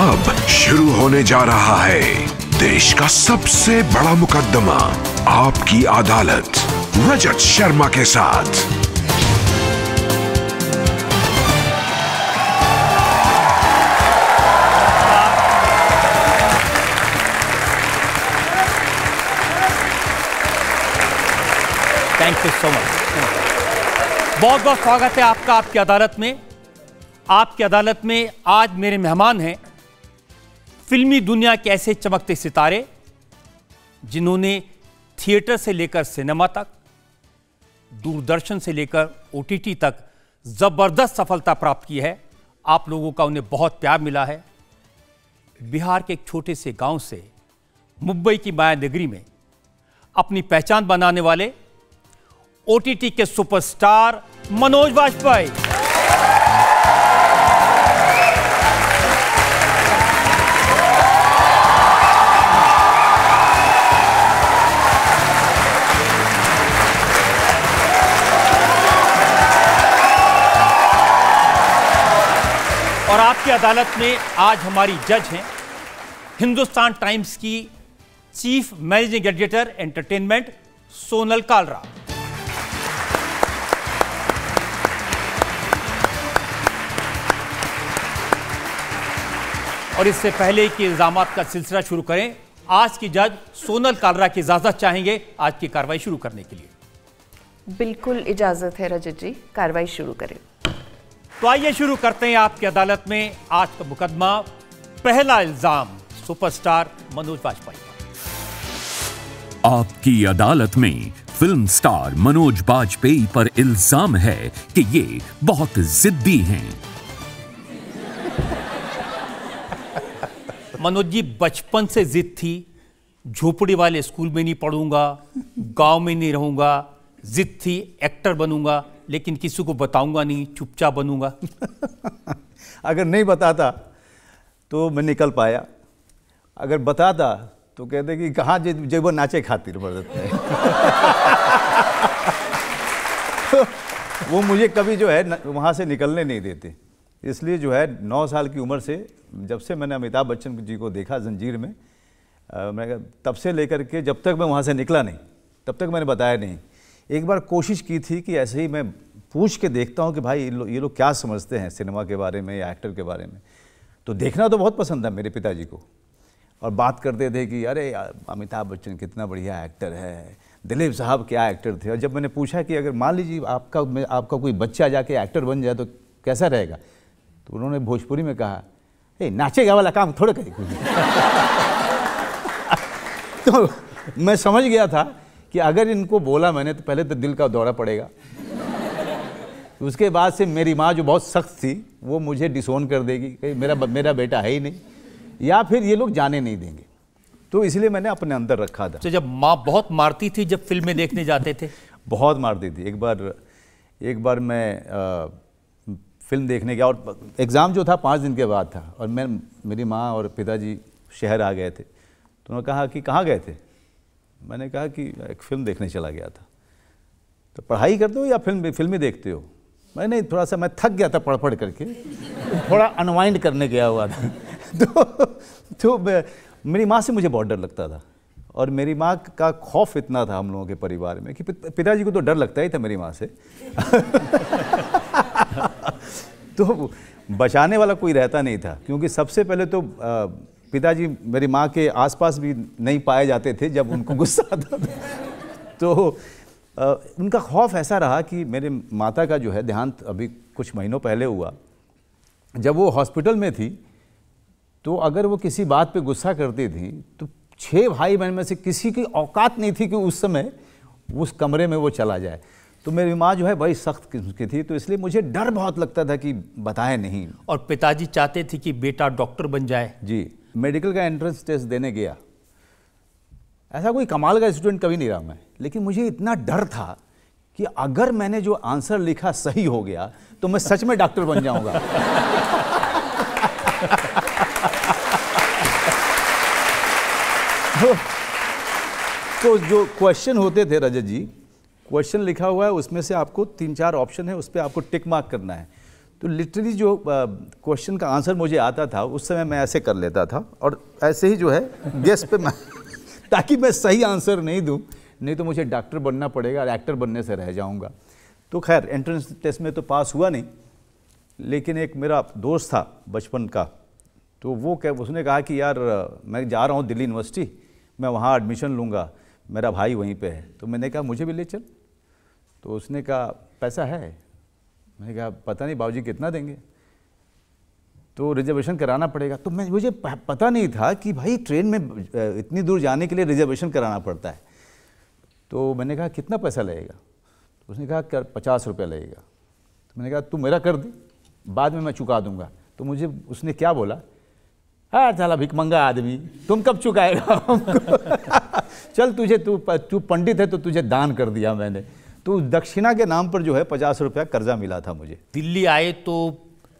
अब शुरू होने जा रहा है देश का सबसे बड़ा मुकदमा आपकी अदालत रजत शर्मा के साथ थैंक यू सो मच बहुत बहुत स्वागत है आपका आपकी अदालत में आपकी अदालत में आज मेरे मेहमान हैं फिल्मी दुनिया के ऐसे चमकते सितारे जिन्होंने थिएटर से लेकर सिनेमा तक दूरदर्शन से लेकर ओटीटी तक ज़बरदस्त सफलता प्राप्त की है आप लोगों का उन्हें बहुत प्यार मिला है बिहार के एक छोटे से गांव से मुंबई की माया नगरी में अपनी पहचान बनाने वाले ओटीटी के सुपरस्टार मनोज वाजपेयी और आपकी अदालत में आज हमारी जज हैं हिंदुस्तान टाइम्स की chief managing editor entertainment Sonal Kalra और इससे पहले कि इल्जाम का सिलसिला शुरू करें आज की जज सोनल कालरा की इजाजत चाहेंगे आज की कार्रवाई शुरू करने के लिए बिल्कुल इजाजत है रजत जी कार्रवाई शुरू करें तो आइए शुरू करते हैं आपकी अदालत में आज का मुकदमा पहला इल्जाम सुपरस्टार मनोज वाजपेयी पर आपकी अदालत में फिल्म स्टार मनोज वाजपेयी पर इल्जाम है कि ये बहुत जिद्दी हैं मनोज जी बचपन से जिद थी झोपड़ी वाले स्कूल में नहीं पढ़ूंगा गांव में नहीं रहूंगा जिद थी एक्टर बनूंगा लेकिन किसी को बताऊंगा नहीं चुपचाप बनूंगा अगर नहीं बताता तो मैं निकल पाया अगर बताता तो कहते कि कहाँ वो नाचे खातिर मदद तो वो मुझे कभी जो है वहाँ से निकलने नहीं देते इसलिए जो है नौ साल की उम्र से जब से मैंने अमिताभ बच्चन जी को देखा जंजीर में आ, मैं तब से लेकर के जब तक मैं वहाँ से निकला नहीं तब तक मैंने बताया नहीं एक बार कोशिश की थी कि ऐसे ही मैं पूछ के देखता हूँ कि भाई ये लोग क्या समझते हैं सिनेमा के बारे में या एक्टर के बारे में तो देखना तो बहुत पसंद है मेरे पिताजी को और बात करते थे कि अरे अमिताभ बच्चन कितना बढ़िया एक्टर है दिलीप साहब क्या एक्टर थे और जब मैंने पूछा कि अगर मान लीजिए आपका आपका कोई बच्चा जाके एक्टर बन जाए तो कैसा रहेगा तो उन्होंने भोजपुरी में कहा ए नाचेगा वाला काम थोड़े करेगी तो मैं समझ गया था कि अगर इनको बोला मैंने तो पहले तो दिल का दौरा पड़ेगा उसके बाद से मेरी माँ जो बहुत सख्त थी वो मुझे डिसोन कर देगी कहीं मेरा मेरा बेटा है ही नहीं या फिर ये लोग जाने नहीं देंगे तो इसलिए मैंने अपने अंदर रखा था तो जब माँ बहुत मारती थी जब फिल्में देखने जाते थे बहुत मारती थी एक बार एक बार मैं आ, फिल्म देखने गया और एग्ज़ाम जो था पाँच दिन के बाद था और मैं मेरी माँ और पिताजी शहर आ गए थे तो उन्होंने कहा कि कहाँ गए थे मैंने कहा कि एक फिल्म देखने चला गया था तो पढ़ाई करते हो या फिल्म फिल्में देखते हो मैं नहीं थोड़ा सा मैं थक गया था पढ़ पढ़ करके थोड़ा अनवाइंड करने गया हुआ था तो तो मेरी माँ से मुझे बहुत डर लगता था और मेरी माँ का खौफ इतना था हम लोगों के परिवार में कि पिताजी को तो डर लगता ही था मेरी माँ से तो बचाने वाला कोई रहता नहीं था क्योंकि सबसे पहले तो आ, पिताजी मेरी माँ के आसपास भी नहीं पाए जाते थे जब उनको गुस्सा आता था तो आ, उनका खौफ ऐसा रहा कि मेरे माता का जो है देहांत अभी कुछ महीनों पहले हुआ जब वो हॉस्पिटल में थी तो अगर वो किसी बात पे गुस्सा करती थी तो छः भाई बहन में से किसी की औकात नहीं थी कि उस समय उस कमरे में वो चला जाए तो मेरी माँ जो है बड़ी सख्त किस्म की थी तो इसलिए मुझे डर बहुत लगता था कि बताए नहीं और पिताजी चाहते थे कि बेटा डॉक्टर बन जाए जी मेडिकल का एंट्रेंस टेस्ट देने गया ऐसा कोई कमाल का स्टूडेंट कभी नहीं रहा मैं लेकिन मुझे इतना डर था कि अगर मैंने जो आंसर लिखा सही हो गया तो मैं सच में डॉक्टर बन जाऊंगा तो, तो जो क्वेश्चन होते थे रजत जी क्वेश्चन लिखा हुआ है उसमें से आपको तीन चार ऑप्शन है उस पर आपको टिक मार्क करना है तो लिटरली जो क्वेश्चन का आंसर मुझे आता था उस समय मैं ऐसे कर लेता था और ऐसे ही जो है गेस पे मैं ताकि मैं सही आंसर नहीं दूँ नहीं तो मुझे डॉक्टर बनना पड़ेगा और एक्टर बनने से रह जाऊँगा तो खैर एंट्रेंस टेस्ट में तो पास हुआ नहीं लेकिन एक मेरा दोस्त था बचपन का तो वो कह उसने कहा कि यार मैं जा रहा हूँ दिल्ली यूनिवर्सिटी मैं वहाँ एडमिशन लूँगा मेरा भाई वहीं पे है तो मैंने कहा मुझे भी ले चल तो उसने कहा पैसा है मैंने कहा पता नहीं बाबूजी कितना देंगे तो रिजर्वेशन कराना पड़ेगा तो मैं मुझे पता नहीं था कि भाई ट्रेन में इतनी दूर जाने के लिए रिजर्वेशन कराना पड़ता है तो मैंने कहा कितना पैसा लगेगा तो उसने कहा कर पचास रुपया लगेगा तो मैंने कहा तू मेरा कर दे बाद में मैं चुका दूंगा तो मुझे उसने क्या बोला हाँ चला भिकमंगा आदमी तुम कब चुकाएगा चल तुझे तू तु, तू पंडित है तो तुझे दान कर दिया मैंने तो दक्षिणा के नाम पर जो है पचास रुपया कर्जा मिला था मुझे दिल्ली आए तो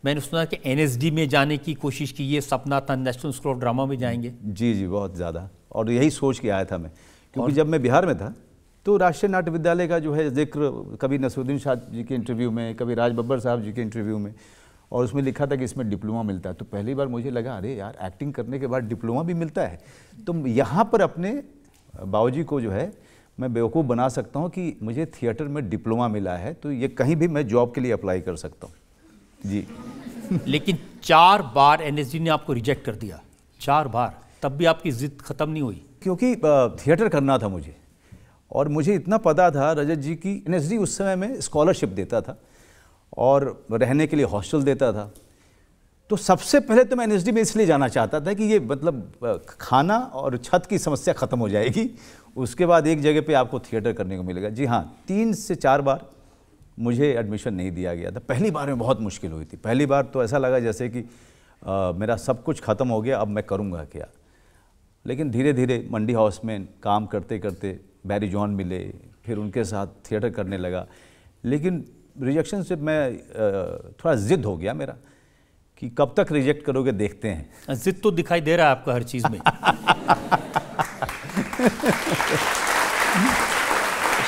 मैंने सुना कि एन में जाने की कोशिश की ये सपना था नेशनल स्कूल ऑफ ड्रामा में जाएंगे जी जी बहुत ज़्यादा और यही सोच के आया था मैं क्योंकि जब मैं बिहार में था तो राष्ट्रीय नाट्य विद्यालय का जो है जिक्र कभी नसरुद्दीन शाह जी के इंटरव्यू में कभी राज बब्बर साहब जी के इंटरव्यू में और उसमें लिखा था कि इसमें डिप्लोमा मिलता है तो पहली बार मुझे लगा अरे यार एक्टिंग करने के बाद डिप्लोमा भी मिलता है तो यहाँ पर अपने बाबूजी को जो है मैं बेवकूफ़ बना सकता हूँ कि मुझे थिएटर में डिप्लोमा मिला है तो ये कहीं भी मैं जॉब के लिए अप्लाई कर सकता हूँ जी लेकिन चार बार एन ने आपको रिजेक्ट कर दिया चार बार तब भी आपकी ज़िद ख़त्म नहीं हुई क्योंकि थिएटर करना था मुझे और मुझे इतना पता था रजत जी की एन उस समय में स्कॉलरशिप देता था और रहने के लिए हॉस्टल देता था तो सबसे पहले तो मैं एन में इसलिए जाना चाहता था कि ये मतलब खाना और छत की समस्या ख़त्म हो जाएगी उसके बाद एक जगह पे आपको थिएटर करने को मिलेगा जी हाँ तीन से चार बार मुझे एडमिशन नहीं दिया गया था पहली बार में बहुत मुश्किल हुई थी पहली बार तो ऐसा लगा जैसे कि आ, मेरा सब कुछ ख़त्म हो गया अब मैं करूँगा क्या लेकिन धीरे धीरे मंडी हाउस में काम करते करते बैरी जॉन मिले फिर उनके साथ थिएटर करने लगा लेकिन रिजेक्शन से मैं थोड़ा ज़िद हो गया मेरा कि कब तक रिजेक्ट करोगे देखते हैं ज़िद तो दिखाई दे रहा है आपका हर चीज़ में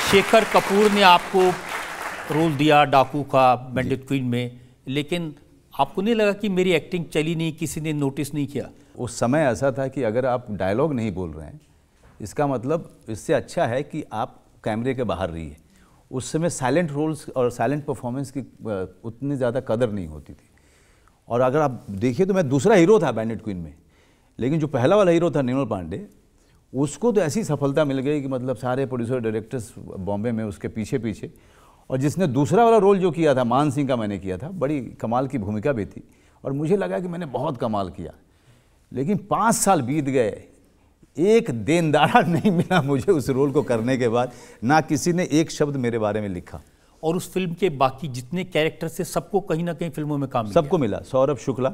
शेखर कपूर ने आपको रोल दिया डाकू का बैंडिट क्वीन में लेकिन आपको नहीं लगा कि मेरी एक्टिंग चली नहीं किसी ने नोटिस नहीं किया उस समय ऐसा था कि अगर आप डायलॉग नहीं बोल रहे हैं इसका मतलब इससे अच्छा है कि आप कैमरे के बाहर रहिए उस समय साइलेंट रोल्स और साइलेंट परफॉर्मेंस की उतनी ज़्यादा कदर नहीं होती थी और अगर आप देखिए तो मैं दूसरा हीरो था बैंडेड क्वीन में लेकिन जो पहला वाला हीरो था निर्मल पांडे उसको तो ऐसी सफलता मिल गई कि मतलब सारे प्रोड्यूसर डायरेक्टर्स बॉम्बे में उसके पीछे पीछे और जिसने दूसरा वाला रोल जो किया था मान सिंह का मैंने किया था बड़ी कमाल की भूमिका भी थी और मुझे लगा कि मैंने बहुत कमाल किया लेकिन पाँच साल बीत गए एक देनदारा नहीं मिला मुझे उस रोल को करने के बाद ना किसी ने एक शब्द मेरे बारे में लिखा और उस फिल्म के बाकी जितने कैरेक्टर से सबको कहीं ना कहीं फिल्मों में काम सबको मिला सौरभ शुक्ला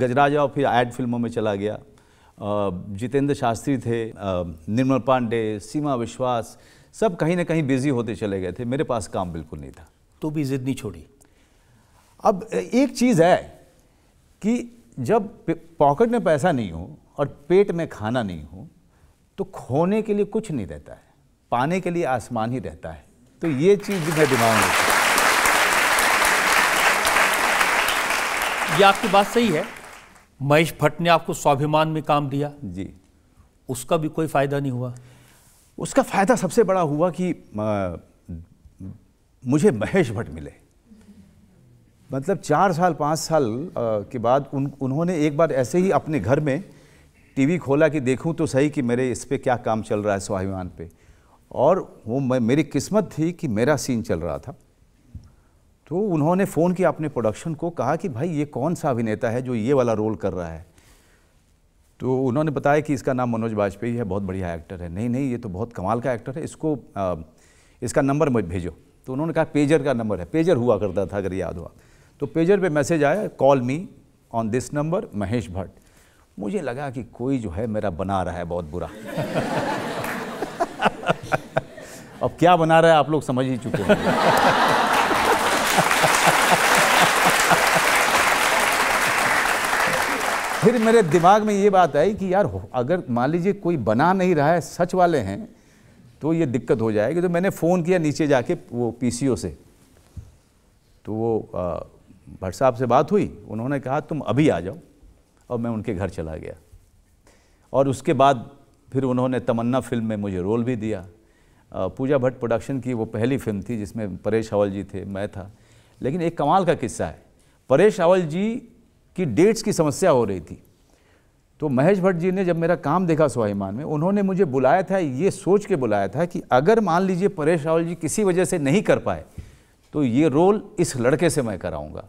गजराजा और फिर एड फिल्मों में चला गया जितेंद्र शास्त्री थे निर्मल पांडे सीमा विश्वास सब कहीं ना कहीं बिजी होते चले गए थे मेरे पास काम बिल्कुल नहीं था तो भी जिद नहीं छोड़ी अब एक चीज़ है कि जब पॉकेट में पैसा नहीं हो और पेट में खाना नहीं हो तो खोने के लिए कुछ नहीं रहता है पाने के लिए आसमान ही रहता है तो ये चीज़ मैं दिमाग में ये आपकी बात सही है महेश भट्ट ने आपको स्वाभिमान में काम दिया जी उसका भी कोई फ़ायदा नहीं हुआ उसका फ़ायदा सबसे बड़ा हुआ कि आ, मुझे महेश भट्ट मिले मतलब चार साल पाँच साल आ, के बाद उन उन्होंने एक बार ऐसे ही अपने घर में टीवी खोला कि देखूं तो सही कि मेरे इस पर क्या काम चल रहा है स्वाभिमान पे और वो मेरी किस्मत थी कि मेरा सीन चल रहा था तो उन्होंने फ़ोन किया अपने प्रोडक्शन को कहा कि भाई ये कौन सा अभिनेता है जो ये वाला रोल कर रहा है तो उन्होंने बताया कि इसका नाम मनोज वाजपेयी है बहुत बढ़िया एक्टर है नहीं नहीं ये तो बहुत कमाल का एक्टर है इसको आ, इसका नंबर मत भेजो तो उन्होंने कहा पेजर का नंबर है पेजर हुआ करता था अगर याद हुआ तो पेजर पे मैसेज आया call me on this number Mahesh Bhatt मुझे लगा कि कोई जो है मेरा बना रहा है बहुत बुरा अब क्या बना रहा है आप लोग समझ ही चुके हैं फिर मेरे दिमाग में ये बात आई कि यार अगर मान लीजिए कोई बना नहीं रहा है सच वाले हैं तो ये दिक्कत हो जाएगी तो मैंने फ़ोन किया नीचे जाके वो पी से तो वो भट्ट साहब से बात हुई उन्होंने कहा तुम अभी आ जाओ और मैं उनके घर चला गया और उसके बाद फिर उन्होंने तमन्ना फिल्म में मुझे रोल भी दिया पूजा भट्ट प्रोडक्शन की वो पहली फिल्म थी जिसमें परेश रावल जी थे मैं था लेकिन एक कमाल का किस्सा है परेश रावल जी कि डेट्स की समस्या हो रही थी तो महेश भट्ट जी ने जब मेरा काम देखा स्वाभिमान में उन्होंने मुझे बुलाया था ये सोच के बुलाया था कि अगर मान लीजिए परेश रावल जी किसी वजह से नहीं कर पाए तो ये रोल इस लड़के से मैं कराऊंगा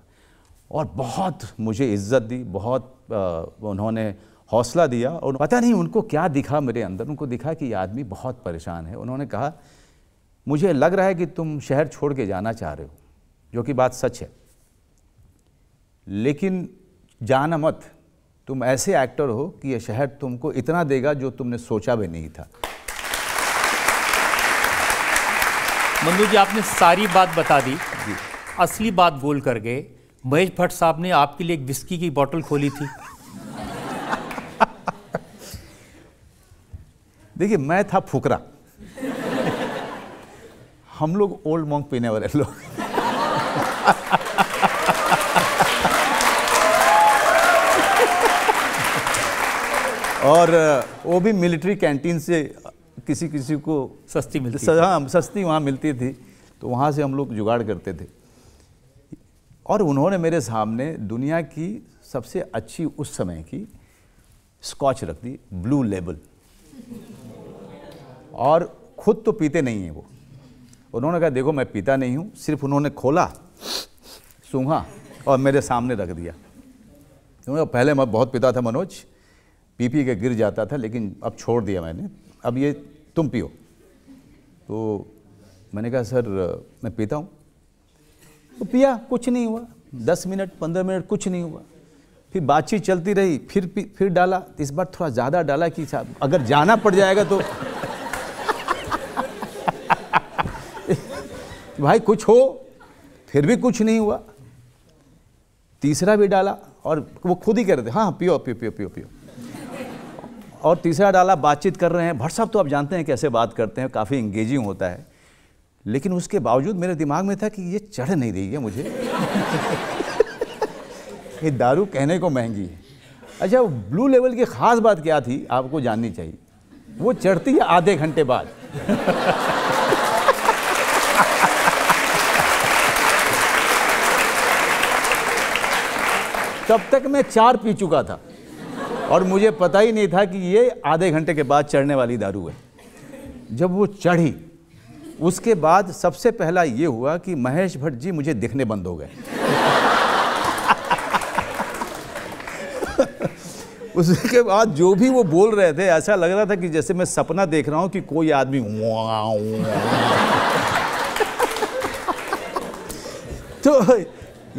और बहुत मुझे इज्जत दी बहुत उन्होंने हौसला दिया और पता नहीं उनको क्या दिखा मेरे अंदर उनको दिखा कि ये आदमी बहुत परेशान है उन्होंने कहा मुझे लग रहा है कि तुम शहर छोड़ के जाना चाह रहे हो जो कि बात सच है लेकिन जाना मत तुम ऐसे एक्टर हो कि यह शहर तुमको इतना देगा जो तुमने सोचा भी नहीं था मंजू जी आपने सारी बात बता दी असली बात बोल कर गए महेश भट्ट साहब ने आपके लिए एक विस्की की बोतल खोली थी देखिए मैं था फुकरा हम लोग ओल्ड मॉन्ग पीने वाले लोग और वो भी मिलिट्री कैंटीन से किसी किसी को सस्ती मिलती हाँ सस्ती वहाँ मिलती थी तो वहाँ से हम लोग जुगाड़ करते थे और उन्होंने मेरे सामने दुनिया की सबसे अच्छी उस समय की स्कॉच रख दी ब्लू लेबल और खुद तो पीते नहीं हैं वो उन्होंने कहा देखो मैं पीता नहीं हूँ सिर्फ उन्होंने खोला सूंघा और मेरे सामने रख दिया उन्होंने पहले मैं बहुत पीता था मनोज पी पी के गिर जाता था लेकिन अब छोड़ दिया मैंने अब ये तुम पियो तो मैंने कहा सर मैं पीता हूँ तो पिया कुछ नहीं हुआ दस मिनट पंद्रह मिनट कुछ नहीं हुआ फिर बातचीत चलती रही फिर फिर डाला इस बार थोड़ा ज़्यादा डाला कि साहब अगर जाना पड़ जाएगा तो भाई कुछ हो फिर भी कुछ नहीं हुआ तीसरा भी डाला और वो खुद ही कह रहे थे हाँ, हाँ पियो पियो पियो पियो पियो और तीसरा डाला बातचीत कर रहे हैं भट्ट साहब तो आप जानते हैं कैसे बात करते हैं काफ़ी इंगेजिंग होता है लेकिन उसके बावजूद मेरे दिमाग में था कि ये चढ़ नहीं रही है मुझे ये दारू कहने को महंगी है अच्छा ब्लू लेवल की ख़ास बात क्या थी आपको जाननी चाहिए वो चढ़ती है आधे घंटे बाद तब तक मैं चार पी चुका था और मुझे पता ही नहीं था कि ये आधे घंटे के बाद चढ़ने वाली दारू है जब वो चढ़ी उसके बाद सबसे पहला ये हुआ कि महेश भट्ट जी मुझे दिखने बंद हो गए उसके बाद जो भी वो बोल रहे थे ऐसा लग रहा था कि जैसे मैं सपना देख रहा हूँ कि कोई आदमी तो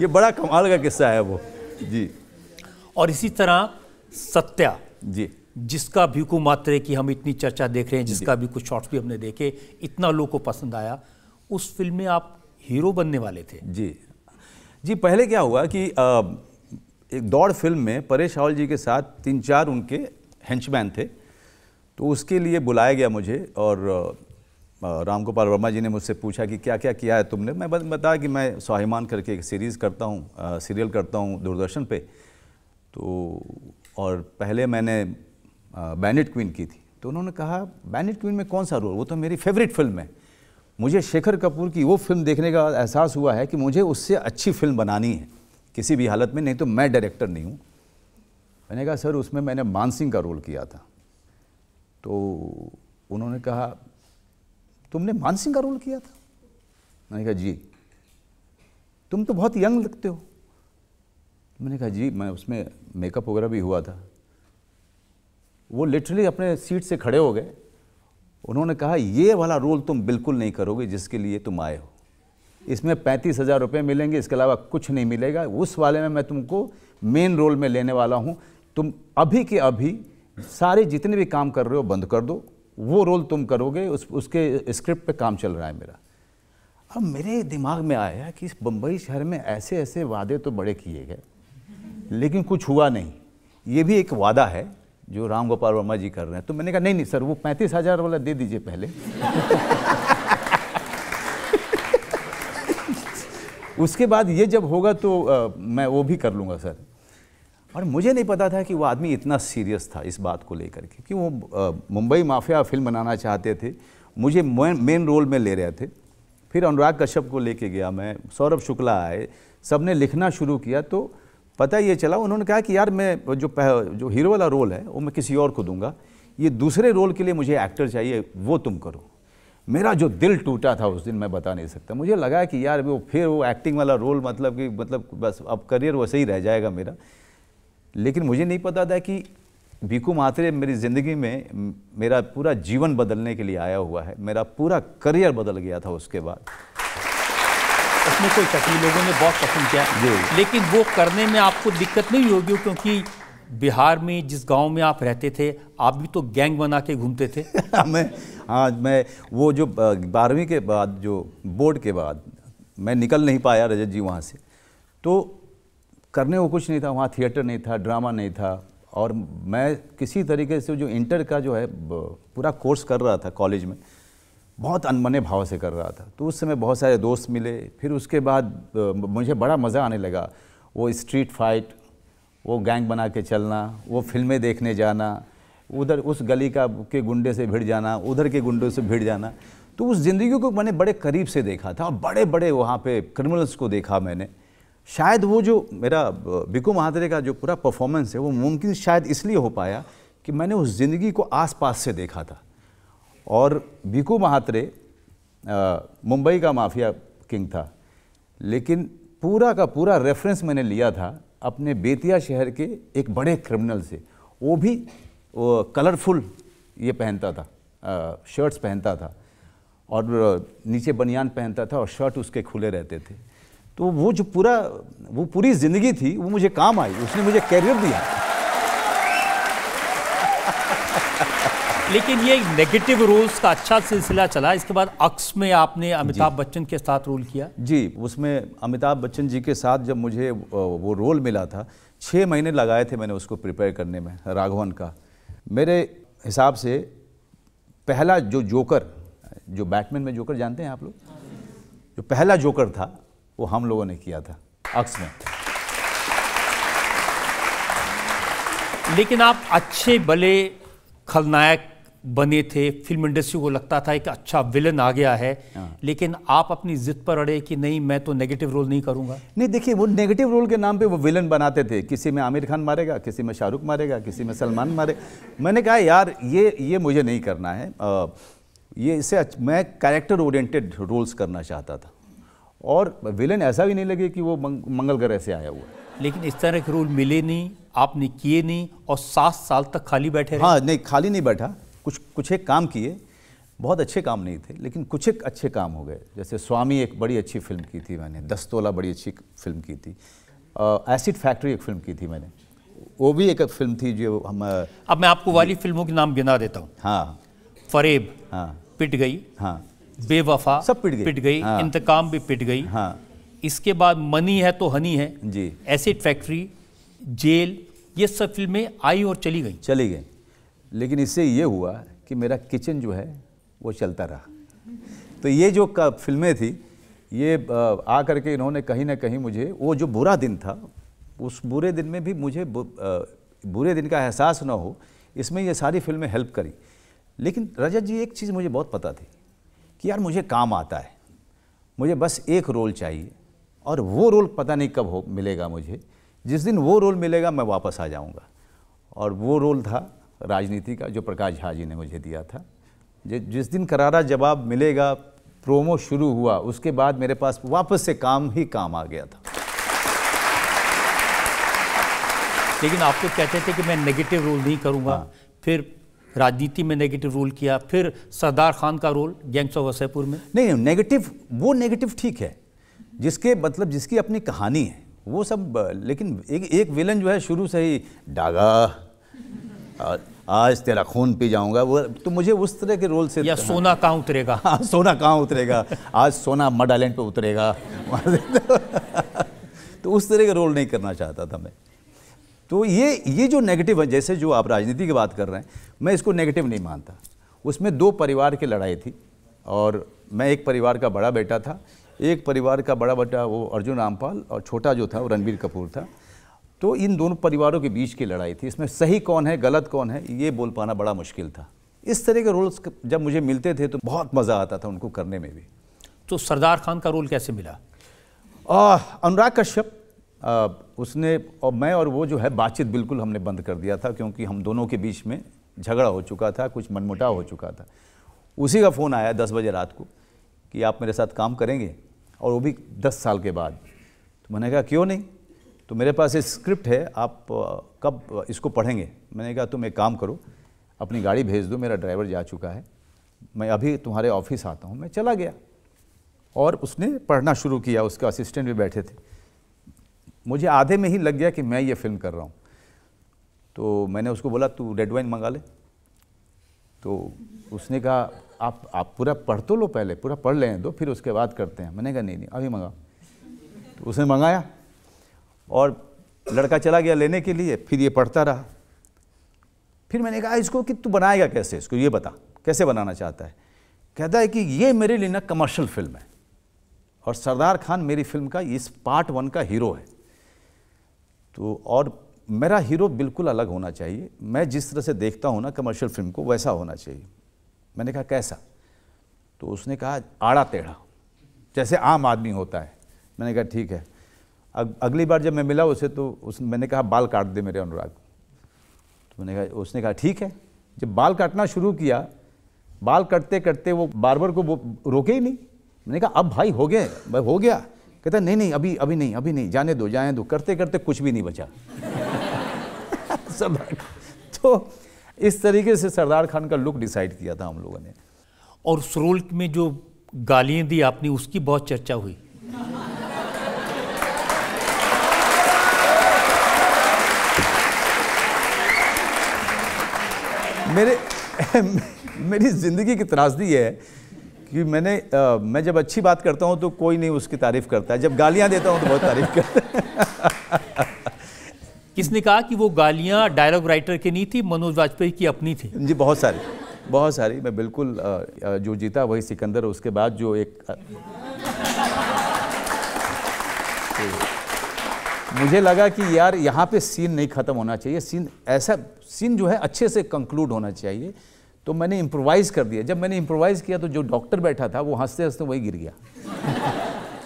ये बड़ा कमाल का किस्सा है वो जी और इसी तरह सत्या जी जिसका को मात्रे की हम इतनी चर्चा देख रहे हैं जिसका भी कुछ शॉर्ट्स भी हमने देखे इतना लोगों को पसंद आया उस फिल्म में आप हीरो बनने वाले थे जी जी पहले क्या हुआ कि आ, एक दौड़ फिल्म में परेश रावल जी के साथ तीन चार उनके हेंचमैन थे तो उसके लिए बुलाया गया मुझे और रामगोपाल वर्मा जी ने मुझसे पूछा कि क्या क्या किया है तुमने मैं बस बताया कि मैं स्वाभिमान करके एक सीरीज़ करता हूँ सीरियल करता हूँ दूरदर्शन पे तो और पहले मैंने बैनिट क्वीन की थी तो उन्होंने कहा बैनिट क्वीन में कौन सा रोल वो तो मेरी फेवरेट फिल्म है मुझे शेखर कपूर की वो फिल्म देखने का एहसास हुआ है कि मुझे उससे अच्छी फिल्म बनानी है किसी भी हालत में नहीं तो मैं डायरेक्टर नहीं हूँ मैंने कहा सर उसमें मैंने मानसिंह का रोल किया था तो उन्होंने कहा तुमने मानसिंह का रोल किया था मैंने कहा जी तुम तो बहुत यंग लगते हो मैंने कहा जी मैं उसमें मेकअप वगैरह भी हुआ था वो लिटरली अपने सीट से खड़े हो गए उन्होंने कहा ये वाला रोल तुम बिल्कुल नहीं करोगे जिसके लिए तुम आए हो इसमें पैंतीस हज़ार रुपये मिलेंगे इसके अलावा कुछ नहीं मिलेगा उस वाले में मैं तुमको मेन रोल में लेने वाला हूँ तुम अभी के अभी सारे जितने भी काम कर रहे हो बंद कर दो वो रोल तुम करोगे उस उसके स्क्रिप्ट पे काम चल रहा है मेरा अब मेरे दिमाग में आया कि इस बम्बई शहर में ऐसे ऐसे वादे तो बड़े किए गए लेकिन कुछ हुआ नहीं ये भी एक वादा है जो राम गोपाल वर्मा जी कर रहे हैं तो मैंने कहा नहीं नहीं सर वो पैंतीस हजार वाला दे दीजिए पहले उसके बाद ये जब होगा तो आ, मैं वो भी कर लूँगा सर और मुझे नहीं पता था कि वो आदमी इतना सीरियस था इस बात को लेकर के कि वो मुंबई माफिया फिल्म बनाना चाहते थे मुझे मेन रोल में ले रहे थे फिर अनुराग कश्यप को लेके गया मैं सौरभ शुक्ला आए सब ने लिखना शुरू किया तो पता ये चला उन्होंने कहा कि यार मैं जो जो हीरो वाला रोल है वो मैं किसी और को दूंगा ये दूसरे रोल के लिए मुझे एक्टर चाहिए वो तुम करो मेरा जो दिल टूटा था उस दिन मैं बता नहीं सकता मुझे लगा कि यार वो फिर वो एक्टिंग वाला रोल मतलब कि मतलब बस अब करियर वैसे ही रह जाएगा मेरा लेकिन मुझे नहीं पता था कि भीकू माथरे मेरी ज़िंदगी में मेरा पूरा जीवन बदलने के लिए आया हुआ है मेरा पूरा करियर बदल गया था उसके बाद में कोई कटी लोगों ने बहुत पसंद किया लेकिन वो करने में आपको दिक्कत नहीं होगी क्योंकि बिहार में जिस गांव में आप रहते थे आप भी तो गैंग बना के घूमते थे हाँ, मैं हाँ मैं वो जो बारहवीं के बाद जो बोर्ड के बाद मैं निकल नहीं पाया रजत जी वहाँ से तो करने को कुछ नहीं था वहाँ थिएटर नहीं था ड्रामा नहीं था और मैं किसी तरीके से जो इंटर का जो है पूरा कोर्स कर रहा था कॉलेज में बहुत अनमने भाव से कर रहा था तो उस समय बहुत सारे दोस्त मिले फिर उसके बाद मुझे बड़ा मज़ा आने लगा वो स्ट्रीट फाइट वो गैंग बना के चलना वो फिल्में देखने जाना उधर उस गली का के गुंडे से भिड़ जाना उधर के गुंडों से भिड़ जाना तो उस ज़िंदगी को मैंने बड़े करीब से देखा था और बड़े बड़े वहाँ पे क्रिमिनल्स को देखा मैंने शायद वो जो मेरा बिकू महादरे का जो पूरा परफॉर्मेंस है वो मुमकिन शायद इसलिए हो पाया कि मैंने उस ज़िंदगी को आसपास से देखा था और बीकू महात्रे मुंबई का माफिया किंग था लेकिन पूरा का पूरा रेफरेंस मैंने लिया था अपने बेतिया शहर के एक बड़े क्रिमिनल से वो भी वो कलरफुल ये पहनता था आ, शर्ट्स पहनता था और नीचे बनियान पहनता था और शर्ट उसके खुले रहते थे तो वो जो पूरा वो पूरी ज़िंदगी थी वो मुझे काम आई उसने मुझे कैरियर दिया लेकिन ये नेगेटिव रोल्स का अच्छा सिलसिला चला इसके बाद अक्स में आपने अमिताभ बच्चन के साथ रोल किया जी उसमें अमिताभ बच्चन जी के साथ जब मुझे वो रोल मिला था छः महीने लगाए थे मैंने उसको प्रिपेयर करने में राघवन का मेरे हिसाब से पहला जो जोकर जो बैटमैन में जोकर जानते हैं आप लोग जो पहला जोकर था वो हम लोगों ने किया था अक्स में लेकिन आप अच्छे भले खलनायक बने थे फिल्म इंडस्ट्री को लगता था एक अच्छा विलन आ गया है हाँ। लेकिन आप अपनी जिद पर अड़े कि नहीं मैं तो नेगेटिव रोल नहीं करूंगा नहीं देखिए वो नेगेटिव रोल के नाम पे वो विलन बनाते थे किसी में आमिर खान मारेगा किसी में शाहरुख मारेगा किसी में सलमान मारे मैंने कहा यार ये ये मुझे नहीं करना है आ, ये इसे मैं कैरेक्टर ओरिएंटेड रोल्स करना चाहता था और विलन ऐसा भी नहीं लगे कि वो मंगल ग्रह से आया हुआ लेकिन इस तरह के रोल मिले नहीं आपने किए नहीं और सात साल तक खाली बैठे हाँ नहीं खाली नहीं बैठा कुछ कुछ एक काम किए बहुत अच्छे काम नहीं थे लेकिन कुछ एक अच्छे काम हो गए जैसे स्वामी एक बड़ी अच्छी फिल्म की थी मैंने दस्तोला बड़ी अच्छी फिल्म की थी एसिड फैक्ट्री एक फिल्म की थी मैंने वो भी एक फिल्म थी जो हम अब मैं आपको वाली फिल्मों के नाम गिना देता हूँ हाँ फरेब हाँ पिट गई हाँ बेवफा सब पिट गई पिट गई हाँ, इंतकाम भी पिट गई हाँ इसके बाद मनी है तो हनी है जी एसिड फैक्ट्री जेल ये सब फिल्में आई और चली गई चली गई लेकिन इससे ये हुआ कि मेरा किचन जो है वो चलता रहा तो ये जो फिल्में थी ये आ करके इन्होंने कहीं ना कहीं मुझे वो जो बुरा दिन था उस बुरे दिन में भी मुझे बुरे दिन का एहसास ना हो इसमें ये सारी फिल्में हेल्प करी लेकिन रजत जी एक चीज़ मुझे बहुत पता थी कि यार मुझे काम आता है मुझे बस एक रोल चाहिए और वो रोल पता नहीं कब हो मिलेगा मुझे जिस दिन वो रोल मिलेगा मैं वापस आ जाऊँगा और वो रोल था राजनीति का जो प्रकाश झा जी ने मुझे दिया था जिस दिन करारा जवाब मिलेगा प्रोमो शुरू हुआ उसके बाद मेरे पास वापस से काम ही काम आ गया था लेकिन आप तो कहते थे कि मैं नेगेटिव रोल नहीं करूँगा हाँ। फिर राजनीति में नेगेटिव रोल किया फिर सरदार खान का रोल गैंग्स ऑफ वसैपुर में नहीं नेगेटिव वो नेगेटिव ठीक है जिसके मतलब जिसकी अपनी कहानी है वो सब लेकिन एक एक विलन जो है शुरू से ही डागा आज तेरा खून पी जाऊंगा वो तो मुझे उस तरह के रोल से या सोना कहाँ उतरेगा हाँ सोना कहाँ उतरेगा आज सोना मड आइलैंड पर उतरेगा तो उस तरह का रोल नहीं करना चाहता था मैं तो ये ये जो नेगेटिव है जैसे जो आप राजनीति की बात कर रहे हैं मैं इसको नेगेटिव नहीं मानता उसमें दो परिवार की लड़ाई थी और मैं एक परिवार का बड़ा बेटा था एक परिवार का बड़ा बेटा वो अर्जुन रामपाल और छोटा जो था वो रणबीर कपूर था तो इन दोनों परिवारों के बीच की लड़ाई थी इसमें सही कौन है गलत कौन है ये बोल पाना बड़ा मुश्किल था इस तरह के रोल्स जब मुझे मिलते थे तो बहुत मज़ा आता था उनको करने में भी तो सरदार खान का रोल कैसे मिला अनुराग कश्यप उसने और मैं और वो जो है बातचीत बिल्कुल हमने बंद कर दिया था क्योंकि हम दोनों के बीच में झगड़ा हो चुका था कुछ मनमुटाव हो चुका था उसी का फ़ोन आया दस बजे रात को कि आप मेरे साथ काम करेंगे और वो भी दस साल के बाद तो मैंने कहा क्यों नहीं तो मेरे पास ये स्क्रिप्ट है आप कब इसको पढ़ेंगे मैंने कहा तुम एक काम करो अपनी गाड़ी भेज दो मेरा ड्राइवर जा चुका है मैं अभी तुम्हारे ऑफिस आता हूँ मैं चला गया और उसने पढ़ना शुरू किया उसके असिस्टेंट भी बैठे थे मुझे आधे में ही लग गया कि मैं ये फिल्म कर रहा हूँ तो मैंने उसको बोला तू रेड वाइन मंगा ले तो उसने कहा आप आप पूरा पढ़ तो लो पहले पूरा पढ़ लें दो फिर उसके बाद करते हैं मैंने कहा नहीं नहीं अभी मंगाओ तो उसने मंगाया और लड़का चला गया लेने के लिए फिर ये पढ़ता रहा फिर मैंने कहा इसको कि तू बनाएगा कैसे इसको ये बता कैसे बनाना चाहता है कहता है कि ये मेरे लिए ना कमर्शियल फिल्म है और सरदार खान मेरी फिल्म का इस पार्ट वन का हीरो है तो और मेरा हीरो बिल्कुल अलग होना चाहिए मैं जिस तरह से देखता हूँ ना कमर्शियल फिल्म को वैसा होना चाहिए मैंने कहा कैसा तो उसने कहा आड़ा टेढ़ा जैसे आम आदमी होता है मैंने कहा ठीक है अब अगली बार जब मैं मिला उसे तो उस मैंने कहा बाल काट दे मेरे अनुराग तो मैंने कहा उसने कहा ठीक है जब बाल काटना शुरू किया बाल कटते कटते वो बार को वो रोके ही नहीं मैंने कहा अब भाई हो गए भाई हो गया कहता नहीं नहीं अभी अभी नहीं अभी नहीं जाने दो जाने दो करते करते कुछ भी नहीं बचा सब तो इस तरीके से सरदार खान का लुक डिसाइड किया था हम लोगों ने और सरोल में जो गालियाँ दी आपने उसकी बहुत चर्चा हुई मेरे मेरी ज़िंदगी की त्रासदी है कि मैंने आ, मैं जब अच्छी बात करता हूँ तो कोई नहीं उसकी तारीफ़ करता है जब गालियाँ देता हूँ तो बहुत तारीफ़ करता है किसने कहा कि वो गालियाँ डायलॉग राइटर की नहीं थी मनोज वाजपेयी की अपनी थी जी बहुत सारी बहुत सारी मैं बिल्कुल जो जीता वही सिकंदर उसके बाद जो एक मुझे लगा कि यार यहाँ पे सीन नहीं ख़त्म होना चाहिए सीन ऐसा सीन जो है अच्छे से कंक्लूड होना चाहिए तो मैंने इम्प्रोवाइज़ कर दिया जब मैंने इम्प्रोवाइज़ किया तो जो डॉक्टर बैठा था वो हंसते हंसते वही गिर गया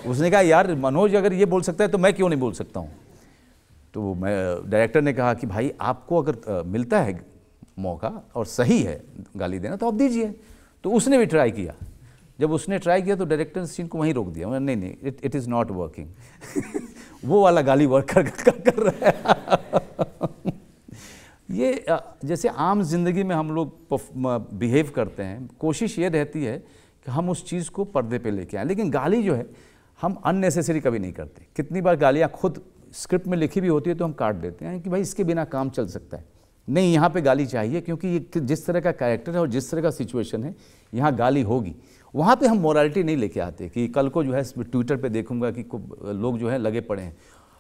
उसने कहा यार मनोज अगर ये बोल सकता है तो मैं क्यों नहीं बोल सकता हूँ तो मैं डायरेक्टर ने कहा कि भाई आपको अगर मिलता है मौका और सही है गाली देना तो आप दीजिए तो उसने भी ट्राई किया जब उसने ट्राई किया तो डायरेक्टर ने सीन को वहीं रोक दिया नहीं नहीं it it is not working वो वाला गाली वर्क कर, कर, कर रहा है ये जैसे आम जिंदगी में हम लोग बिहेव करते हैं कोशिश ये रहती है कि हम उस चीज़ को पर्दे पे लेके आए लेकिन गाली जो है हम अननेसेसरी कभी नहीं करते कितनी बार गालियाँ खुद स्क्रिप्ट में लिखी भी होती है तो हम काट देते हैं कि भाई इसके बिना काम चल सकता है नहीं यहाँ पे गाली चाहिए क्योंकि ये जिस तरह का कैरेक्टर है और जिस तरह का सिचुएशन है यहाँ गाली होगी वहाँ पे हम मोरालिटी नहीं लेके आते कि कल को जो है ट्विटर पे देखूंगा कि लोग जो है लगे पड़े हैं